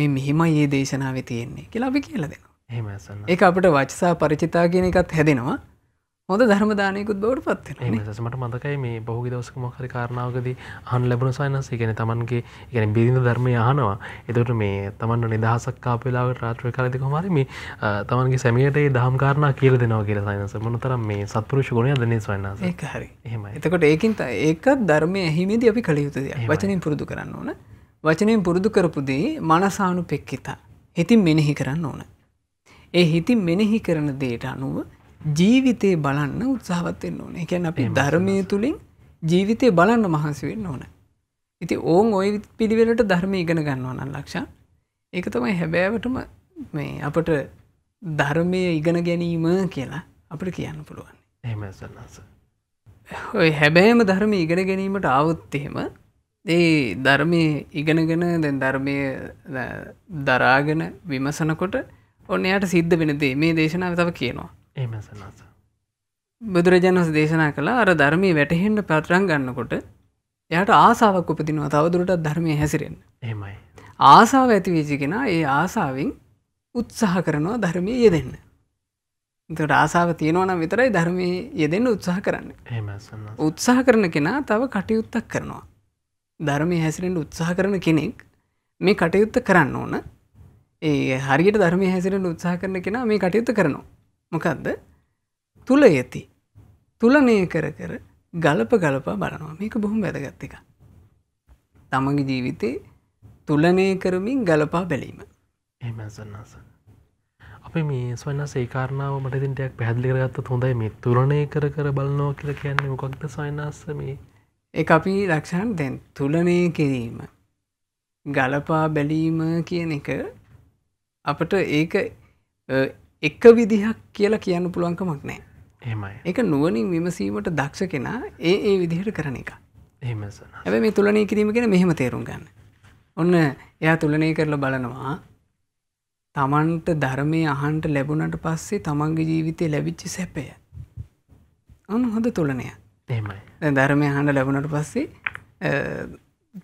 මේ මෙහෙම ඒ දේශනාව තියෙන්නේ කියලා අපි කියල දෙෙන ඒ අපට වචසා පරිචිතා කියන එකත් හැදෙනවා හොඳ ධර්මදානයකුත් බවට පත්වෙන සමට මතකයි මේ බහුගි දවසක මොහරි කාරණාවකද හන් ලැබුණ සයිනස් ගැන තමන්ගේ ගැන බිරිඳ ධර්මය අහනවා එතට මේ තමන්ට නිදහසක් කාපෙලාව රාත්‍රය කාලති කොමර මේ තමන්ගේ සැමියට දහම් කාරණා කියල දෙනවා කියලා සයිනස මොනතරම් මේ සත්පුරුෂ ගුණය දන්නේ සවන්න ඒක හරි එහම එතකොට ඒකින්ත ඒකත් ධර්මය හිමේද අපි කළයුතුද වචනින් පුරුදු කරන්න ඕන වචනයෙන් පුරුදු කරපුදේ මනසානු පෙක්කිතා හිතින් මෙනෙහි කරන්න ඕන ඒ හිතින් මෙනෙහි කරන දේට අනුව ජීවිතේ බලන්න උත්සාහවත් වෙන්න ඕනේ. ඒ කියන්නේ අපි ධර්මයේ තුලින් ජීවිතේ බලන්න මහන්සි වෙන්න ඕනේ. ඉතින් ඕන් ওই පිළිවෙලට ධර්මය ඉගෙන ගන්නවා නම් ලක්ෂා ඒක තමයි හැබෑවටම මේ අපට ධර්මය ඉගෙන ගැනීම කියලා අපට කියන්න පුළුවන්. එහෙම සන්නස. ඔය හැබෑම ධර්මය ඉගෙන ගැනීමට ආවොත් එහෙම ඒ ධර්මයේ ඉගෙනගෙන දැන් ධර්මය දරාගෙන විමසනකොට ඔන්න යට සිද්ධ වෙනදේ මේ දේශනාව තව කියනවා එම සනාස බුදුරජාණන් දේශනා කලා අර ධර්මී වැටහෙන්ට පැත්‍රන් ගන්නකොට එයට ආසාාවක් උපතිනවා තවදුරටත් ධර්මය හැසිරෙන් එමයි ආසාාව ඇති වීජිගෙන ඒ ආසාවින් උත්සාහ කරනවා ධර්මය යෙදෙන්න තට ආසාාව තියෙනවනම් විතරයි ධර්මය යෙදෙන්න්න උත්සාහ කරන්න උත්සාහ කරන කෙනා තව කටයුත්තක් කරනවා ධර්මය හැසිරෙන්ට උත්සාහ කරන කෙනෙක් මේ කටයුත්ත කරන්න ඕන ඒ හරියට ධර්මය හැසිරෙන්ට උත්සාහ කරන කෙනා මේ කටයුත්ත කරනවා මොකක්ද තුළ ඇති තුලනය කර කර ගලප ගලපා බලනවා මේක බොහොම වැදගත් එක. තමගේ ජීවිතේ තුලනය කරමින් ගලපා බැලීම. එහම සන්නස. අපි මේ ස්වන්නස ඒකාරණාව මටතින්ටයක් පැහදිලිරගත්ත හොඳයි මේ තුලනය කර කර බලනෝ කියල කියන්නේ මොකක්ද සවන්නස්ස මේ ඒ අපි ලක්ෂණ දැන් තුලනය කිරීම ගලපා බැලීම කියන එක අපට ඒක එක විදිහක් කියලා කියන්න පුළුවන්කමක් නෑ එහමයි එක නුවනින් විමසීමට දක්ෂ කෙනා ඒ ඒ විදිහට කරන එක එහමස ඇ මේ තුලනය කිරීම කෙන මෙහෙම තේරුම් ගන්න ඔන්න එයා තුලනය කරලා බලනවා තමන්ට ධර්මය අහන්ට ලැබුණට පස්සේ තමන්ගේ ජීවිතය ලැබිච්චි සැපය ඔන්න හොඳ තුලනය ධර්මය හන්ඩ ලැබුණට පස්සේ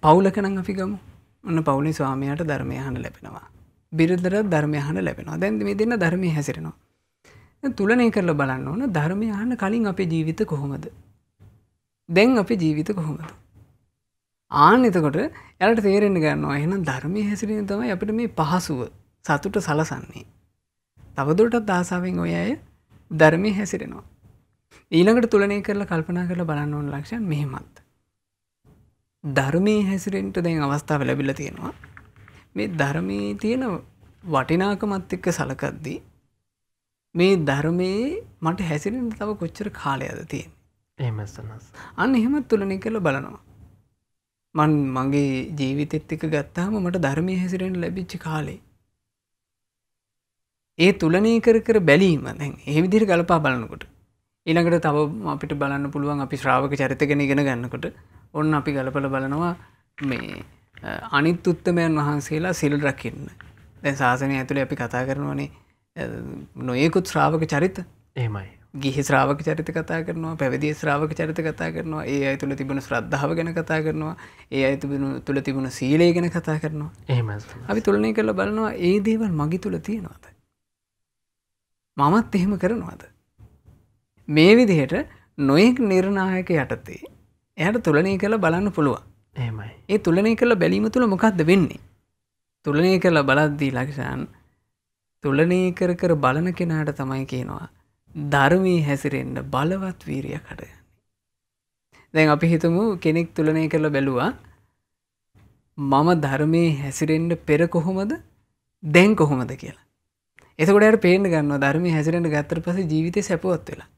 පවුලකනං අපි ගමු ඔන්න පවුලි ස්වාමයට ධර්මය හන ලැබෙනවා බිරුද්ධර ධර්මයහන ලැබෙනවා දැන්ද මේ දෙන්න ධර්මය හැසිරෙනවා. තුලනය කරල බලන්න ඕන ධර්මය අහන්න කලින් අපේ ජීවිත කොහොමද. දැන් අපේ ජීවිත කොහොමද. ආන එතකොට එලට තේරෙන් ගන්නවා එහෙනම් ධර්මය හැසිරෙන තමයි අපිට මේ පහසුව සතුට සලසන්නේ. තවදුරටත් ආසාාවෙන් ඔය අය ධර්මය හැසිරෙනවා. ඊළඟට තුලනය කරලා කල්පනා කරලා බලන්න ඕන ලක්ෂන් මෙහෙමත්. ධර්මය හැසිරෙන්ට දැන් අවස්ථාව ලැබිල තියෙනවා මේ ධර්මයේ තියෙන වටිනාකමත් එක්ක සලකද්දී මේ ධර්මයේ මට හැසිරෙන තව කොච්චර කාලයද තියෙන එහෙමස්තනස් අන්න එහෙමත් තුළනි කළ බලනවා මන් මගේ ජීවිතෙත් එක ගත්තාම මට ධර්මය හැසිරෙන් ලැබිච්චි කාලේ ඒ තුලනය කර කර බැලීම දැන් ඒ විදිර ගලපා බලනකොට ඊළඟට තව අපිට බලන්න පුළුවන් අපි ශ්‍රාවක චරිත ගැන ඉගෙන ගන්නකොට ඔන්න අපි ගලපල බලනවා මේ අනිත් උත්තමයන් වහන්සේලා සිල් රකින්න දැන් ශාසනය ඇතුළ අපි කතා කරනවනේ නොයෙකුත් ශ්‍රාවක චරිත එහමයි ගිහි ශ්‍රාවක චරිත කතා කරනවා පැවිදි ශ්‍රාවක චරිත කතා කරනවා ඒ අයි තුළ තිබුණු ශ්‍රද්ධාව ගැන කතා කරනවා ඒ අයි තිබුණු තුළ තිබුණු සීලේ ගැන කතා කරනවා එහම අපි තුළනය කරලා බලනවා ඒ දේවල් මගි තුළ තියෙනවාද මමත් එහෙම කරනවාද මේ විදිහට නොයෙක් නිර්ණායක යටතේ එයට තුළනය කළ බලන්න පුළුවන් එමයි ඒ තුළනය කළ බැලීම තුළ මොකක්ද වෙන්නේ තුළනය කරලා බලද්දී ලක්ෂාන් තුළනය කර කර බලන කෙනාට තමයි කියනවා ධර්මී හැසිරෙන්ට බලවත් වීරිය කඩ දැන් අපි හිතමු කෙනෙක් තුළනය කරලා බැලුවා මම ධර්මය හැසිරෙන්ට පෙර කොහොමද දැන් කොහොමද කියලා එතකොට පේන ගන්න ධර්මය හැසිරෙන්ට ගත්තර පස ජීවිතය සැපවත් වෙලා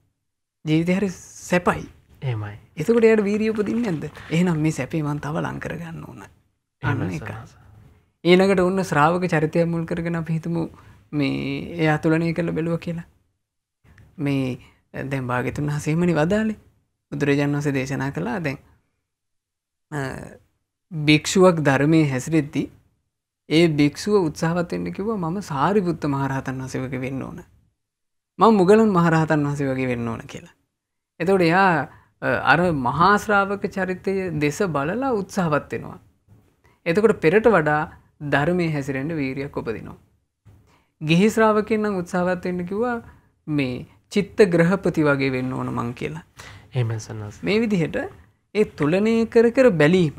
ජීවිතය හරි සැපයි ඒමයි එතකට එයට වීරියපදින්න ඇද එහනම් මේ සැපේමන් තව ලංකරගන්න ඕන අන්න එක ඒනකට ඔන්න ශ්‍රාවක චරිතය මුල් කරගෙන පිහිතුමු මේ එය අතුලනය කළ බැලුව කියලා මේ දැම් භාගතුන් හසේමනි වදාලේ බුදුරජාන් වසේ දේශනා කළා දැන් භික්ෂුවක් ධර්මය හැසිරෙද්දි ඒ භික්ෂුව උත්සාහත්වෙන්ට කිව මම සාරිපුත්ත මහරහතන් වහසේ වගේ වෙන්න ඕන. මං මුගලන් මහරහතන් වහසේ වගේ වෙන්න ඕන කියලා. එතවට එයා අර මහාශ්‍රාවක චරිතය දෙස බලලා උත්සාහවත් වෙනවා. එතකොට පෙරට වඩා ධර්මය හැසිරෙන්ට වීරයක් උපදිනවා. ගිහිස්්‍රාවකෙන් නම් උත්සාහවත් වෙන්න කිව්වා මේ චිත්ත ග්‍රහපති වගේ වෙන්න ඕන මං කියලා. එමසන්නස් මේ විදිහට ඒ තුලනය කර කර බැලීම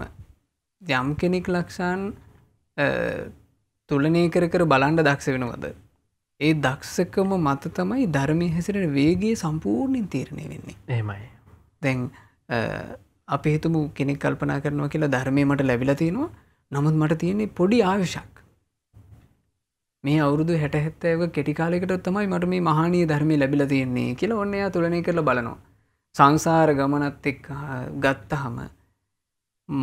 යම් කෙනෙක් ලක්ෂාන් තුලනය කර කර බලන්ඩ දක්ෂ වෙනවද. ඒ දක්ෂකම මත තමයි ධර්මය හැසිරෙන වේගේ සම්පූර්ණින් තීරණය වෙන්නේ. එමයි. දැන් අප හිතුමු කෙනෙක් කල්පනා කරනවා කියලා ධර්මයමට ලැබිලා තියෙනවා නමුත් මට තියෙන්නේ පොඩි ආවිශක් මේ අවුරුදු හැට හැත්තෑක කෙටිකාලෙකට තමයි මට මේ මහනී ධර්මය ලැබිල තියෙන්නේ කියලා ඔන්න එයා තුළනය කරල බලනවා සංසාර ගමනත් එක් ගත්තහම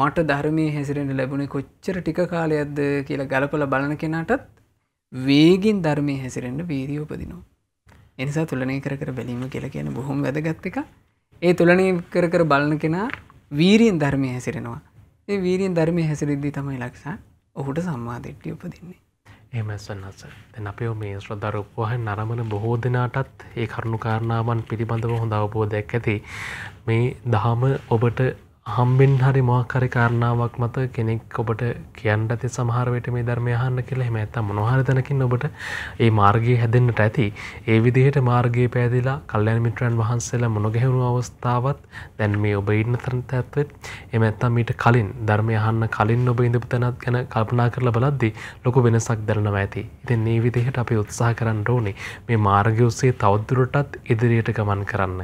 මට ධර්මය හැසිරෙන ලැබුණේ කොච්චර ටික කාලයක්ද කියලා ගලපල බලන කෙනාටත් වේගින් ධර්මය හැසිරෙන්ට වීදී උපදිනවා. එනිසා තුළනය කර කර බැලීම කියලා කියන බොහොම වැදගත් එක ඒ තුළනී කර කර බලන කෙනා වීරීෙන් ධර්මය හැසිරෙනවා. ඒ වීරීෙන් ධර්මය හැසිරිද්දී තමයි ලක්ෂා ඔහුට සම්මාධෙට්ටි උපදින්නේ. එමස්වන්නස දැන් අපේ මේ ශ්‍රද්ධාර උපවාහන් නරමන බොහෝ දෙනාටත් ඒ කරුණු කාරණාවන් පිළිබඳව හොඳ අවබෝධයක් ඇති මේ දහම ඔබට හම්බෙන් හරි මොහක්කරි කාරණාවක් මත කෙනෙක් ඔබට කියන්ට ඇති සමහරවට මේ ධර්මය හන්න කියලා එම ඇත්තම් මොහර තැනකින් ඔබට ඒ මාර්ගයේ හැදෙන්න්නට ඇති ඒ විදිහට මාර්ගයේ පැදිලා කල්ලයන් මිට්‍රයන් වහන්සේලා මොනගැහුණු අවස්ථාවත් දැන් මේ ඔබ ඉන්න තරන්ත ඇත්වත් එම ඇත්තම් මීට කලින් ධර්මය හන්න කලින් ඔබ ඉඳපු තැනත් ගැන කල්පනා කරලා බලද්දි ලොකු වෙනසක් දරනව ඇති ඉතින් ඒ විදිහට අපි උත්සාහ කරන්න ඕනේ මේ මාර්ගය ඔස්සේ තවදුරටත් ඉදිරියට ගමන් කරන්න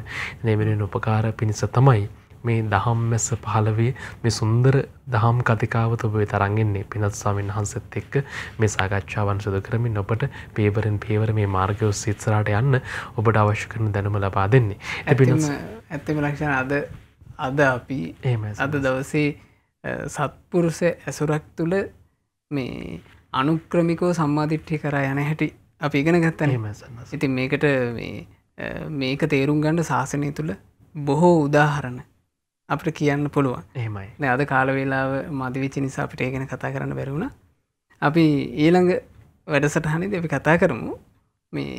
නේමෙන උපකාර පිණිස තමයි මේ දහම් මැස පහළවේ මේ සුන්දර දහම් කතිකාව තුබේ තරන්ගෙන්නේ පිනත් සාමීන් වහන්සත් එක්ක මේ සාකච්ඡාවන් සිදු කරමින් ඔබට පේවරෙන් පේවර මේ මාර්ගය ඔස්සේ ඉස්සරහට යන්න ඔබට අවශ්‍ය කරන දැනුම ලබා දෙන්නේ. ඇත්තම ලක්ෂණ අද අද අපි අද දවසේ සත්පුරුෂ ඇසුරක් තුළ මේ අනුක්‍රමිකෝ සම්මාධිට්ටි කරා යන හැටි අපි ඉගෙන ගත්තන හමසන්න ඉතින් මේකට මේක තේරුම් ගණ්ඩ ශාසනය තුළ බොහෝ උදාහරණ අපට කියන්න පුළුවන් එහෙමයි අද කාලවෙලාව මදිවිච්චි නිසා අපිට ඒගෙන කතා කරන්න බැරුණ අපි ඊළඟ වැඩසටහනි දෙපි කතා කරමු මේ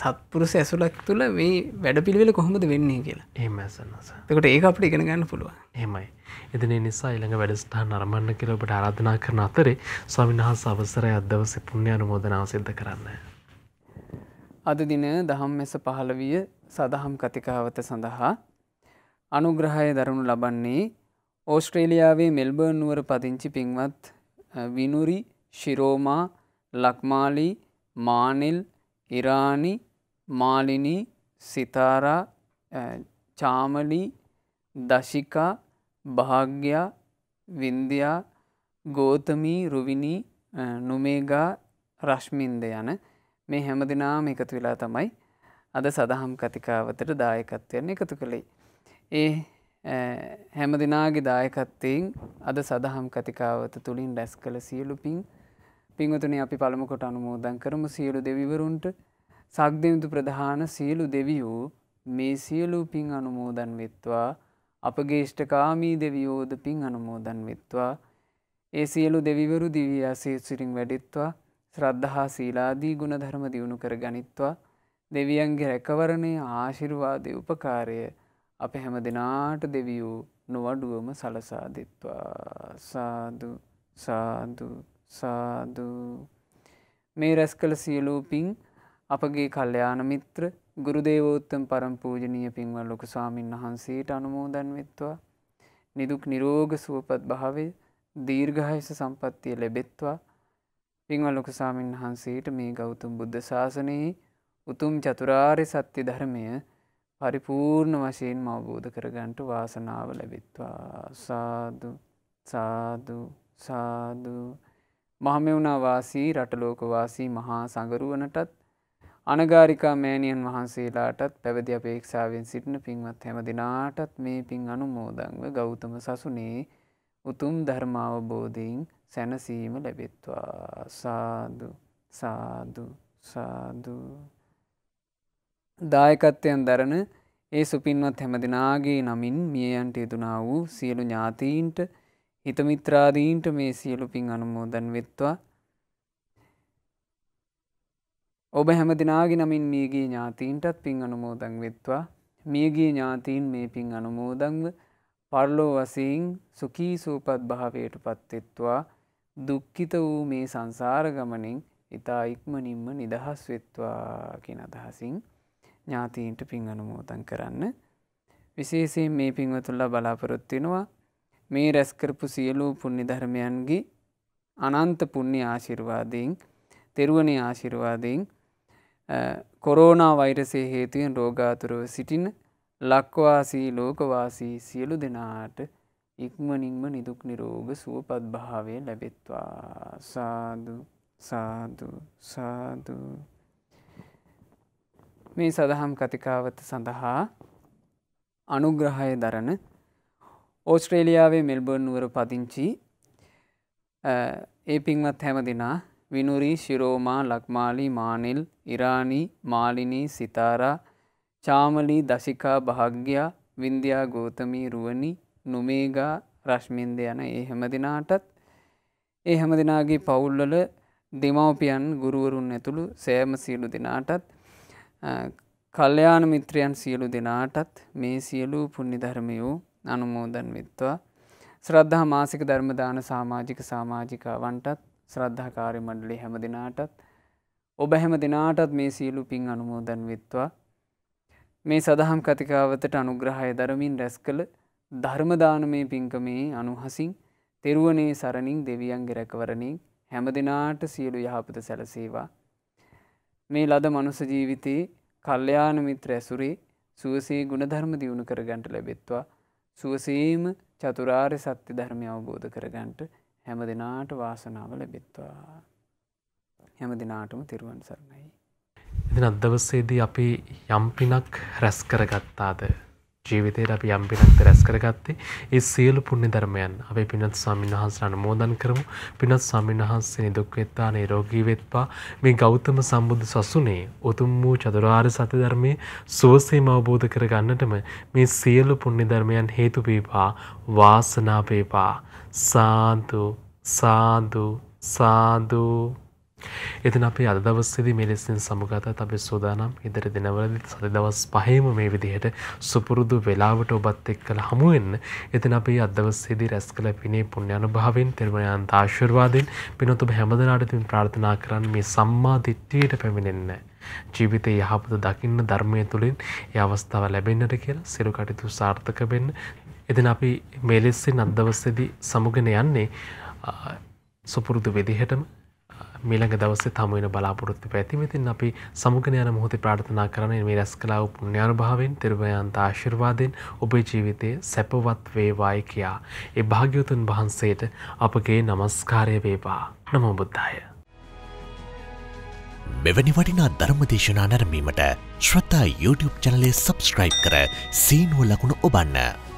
සත්පුරුස ඇසුලක් තුළ මේ වැඩ පිළිවෙල කොහොමද වෙන්නේ කියලා ඒමසන්නසකට ඒ අපට ඉගෙන ගන්න පුළුවන් හෙමයි එදන නිසා ඉළඟ වැඩස්ථා නරමන්න කියලබට ආරාධනා කරන අතරේ ස්වමිහස් අවසරය අදව සිපුුණ්‍ය අනුමෝදනාව සිද්ධ කරන්න. අද දින දහම් මෙස පහළවිය සදහම් කතිකාවත සඳහා අනුග්‍රහය දරනු ලබන්නේ ඕස්ට්‍රේලියාවේ මෙල්බර්න් නුවර පදිංචි පින්වත් විනුරි ශිරෝමා ලක්මාලි මානෙල් ඉරානි මාලිනී සිතාරා චාමලි දශිකා භාග්‍යා වින්දයා ගෝතමී රුවිනී නුමේගා රශ්මින්ද යන මේ හැමදිනාම එකතු වෙලා තමයි අද සදහම් කතිකාවතට දායකත්වයන්න එකතු කළේ ඒ හැම දෙනාගේ දායකත්තයෙන් අද සදහම් කතිකාවත තුළින් රැස් කළ සියලු පින් පින්වතුන අපි පළමකොට අනුමෝදන් කරම සියලු දෙවිවරුන්ට සක්දයුතු ප්‍රධාන සියලු දෙවියූ මේ සියලූ පින් අනුමෝදන් වෙත්වා අප ගේෂ්ඨකාමී දෙවියෝද පින් අනුමෝදන් වෙත්වා ඒ සියලු දෙවිවරු දිවියසේ සිරින් වැඩිත්වා ශ්‍රද්ධහා සීලාදී ගුණ ධර්ම දියුණු කර ගනිත්වා දෙවියන්ගේ රැකවරණය ආශිරවාදය උපකාරය අප හැම දෙනාට දෙවියූ නොවඩුවම සලසා දෙත්වා සාදු සාදු සාදු මේ රැස් කළ සියලූ පින් අපගේ කල්්‍යයාන මිත්‍ර ගුරුදේවෝත්තම් පරම්පූජනීය පින්වල් ලොක ස්වාමීන් වහන්සේට අනුමෝදන් වෙත්වා නිදුක් නිරෝග සුවපත් භාවය දීර්ඝායස සම්පත්තිය ලැබෙත්වා පින්වල් ලොක ස්වාමීන් වහන්සේට මේ ගෞතුම් බුද්ධ ශාසනයේ උතුම් චතුරාර්ය සත්‍ය ධර්මය පරිපූර්ණ වශයෙන් අවබෝධ කරගන්ට වාසනාව ලැබිත්වා සාදු සාදු සාදු මහමෙවුණවාසී රටලෝකවාසී මහා සඟරුවනටත් අනගාරිකා මෑණියන් වහන්සේලාටත් පැවදි අපේක්ෂාවෙන් සිටින පින්වත් හැම දෙනාටත් මේ පින් අනුමෝදංව ගෞතම සසුනේ උතුම් ධර්මාවබෝධීන් සැනසීම ලැබෙත්වා සාදු සාදු සාදුු දායකත්වයන් දරන ඒ සුපින්වත් හැමදිනාගේ නමින් මියයන්ට යුතුනා වූ සියලු ඥාතීන්ට හිතමිත්‍රාදීන්ට මේ සියලු පින් අනුමෝදන් වෙත්වා ඔබ හැමදිනාගේ නමින් මියගේ ඥාතීන්ටත් පින් අනුමෝදන් වෙත්වා මියගේ ඥාතීන් මේ පින් අනුමෝදංව පරලෝ වසයෙන් සුකී සූපත් භාවයට පත්වෙත්වා දුක්කිත වූ මේ සංසාර ගමනින් ඉතා ඉක්මනින්ම නිදහස් වෙත්වා කියෙන අදහසින් ඥාතීන්ට පින් අනුමෝදන් කරන්න. විශේසයෙන් මේ පින්වතුල්ල බලාපොරොත්තිනවා මේ රැස්කරපු සියලූ පුුණි ධර්මයන්ගේ අනන්ත පුුණ්‍ය ආශිර්වාදයෙන් තෙරුවනි ආශිර්වාදයෙන් කොරෝනා වෛරසේ හේතුයෙන් රෝගාතුරව සිටින ලක්වාසී ලෝකවාසී සියලු දෙනාට ඉක්මනින්ම නිදුක් නිරෝග සුවපත් භාවය ලැබෙත්වා සාදු සාදු සාදුු මේ සඳහම් කතිකාවත සඳහා අනුග්‍රහය දරන ඕස්ට්‍රේලියාවේ මෙල්බර්න් නුවර පදිංචි ඒ පින්වත් හැම දෙනා විනුරී ශිරෝමා ලක්මාලි මානෙල් ඉරාණී මාලිනී සිතාරා චාමලී දශිකා භාග්‍යා වින්දයා ගෝතමී රුවනි නොමේගා රශ්මින්ද යන ඒ හැම දෙනාටත් ඒ හැම දෙනාගේ පවුල්වල දෙමවපියන් ගුරුවරුන් ඇතුළු සෑම සියලු දෙනාටත් කල්්‍යයාන මිත්‍රයන් සියලු දෙනාටත් මේ සියලූ පුුණි ධර්මය වූ අනුමෝදන් විත්වා. ශ්‍රද්ධහා මාසික ධර්මදාන සාමාජික සාමාජිකාවන්ටත් ශ්‍රද්ධාකාරි මණ්ඩලි හැම දෙනාටත් ඔබ හැම දෙනාටත් මේ සියලු පින් අනුමෝදන් විත්වා. මේ සදහම් කතිකාවතට අනුග්‍රහය දරමින් රැස් කළ ධර්මදානමේ පින්කමේ අනුහසින් තෙරුවනේ සරණින් දෙවියන්ගේ රැකවරණින් හැම දෙනාට සියලු යහපත සැලසේවා. මේ ලද මනුස ජීවිතයේ කල්්‍යයාන මිත්‍ර ඇසුරේ සුවසේ ගුණධර්ම දියුණු කරගන්ට ලැබෙත්වා සුවසේම චතුරාර් සත්‍ය ධර්මය අවබෝධ කරගන්ට හැම දෙනාට වාසනාව ලැබෙත්වා. හැම දෙනාටම තිරුවන් සරණයි. ඉතින් අදවස්සේදී අපි යම්පිනක් රැස් කරගත්තාද ජීවිතයට අපි යම් පිනක් රැස් කරගත්තේ ඒ සියලු පුණ්‍ය ධර්මයන් අපේ පින්වත් ස්වාමීන් වහන්සේට අනුමෝදන් කරමු පින්වත් ස්වාමීන් වහන්සේ නිදුක් වෙත්වා නිරෝගී වෙත්වා මේ ගෞතම සම්බුදු සසුනේ උතුම් වූ චතුරාර්ය සත්‍ය ධර්මයේ සුවසේම අවබෝධ කරගන්නටම මේ සියලු පුණ්‍ය ධර්මයන් හේතු වේවා වාසනාව වේවා සාදු සාදු සාදු එතින් අපේ අද දවස්සේදී මෙලෙසින් සමුගතත් අපි සූදානම් ඉදිරි දිනවලදී සති දවස් පහේම මේ විදිහට සුපුරුදු වෙලාවට ඔබත් එක්කලා හමු වෙන්න. එතින් අපි අද දවස්සේදී රැස් කළ පිනේ පුණ්‍යානුභාවයෙන් තිරුමයන් ආශිර්වාදයෙන් පිනොත් ඔබ හැමදෙනාටම ප්‍රාර්ථනා කරන්න මේ සම්මා දිට්ඨියට පැමිණෙන්න. ජීවිතය යහපත දකින්න ධර්මය තුළින් ඒ අවස්ථාව ලැබෙන්නට කියලා සිරු කටයුතු සාර්ථක වෙන්න. එතින් අපි මේ ලෙස්සේ අද දවසේදී සමුගෙන යන්නේ සුපුරුදු විදිහටම මිළඟ දවසේ තමුවෙන බලාපොරොත්තු පැතිමතින් අපි සමුගන යන මොහොත ප්‍රාර්ථනා කරන මේ රැස් කලාව පුුණ්‍යානුභාවෙන් තිරවයන්ත ආශිර්වාදයෙන් ඔබේ ජීවිතය සැපවත් වේවායි කියා. ඒ භාග්‍යවතුන් වහන්සේට අපගේ නමස්කාරය වේවා. නමෝ බුද්ධාය. මෙවැනි වටිනා ධර්ම දේශනා නැරමීමට ශ්‍රතා YouTube චනලේ සබස්ක්‍රයිබ් කර සීනුව ලකුණු ඔබන්න.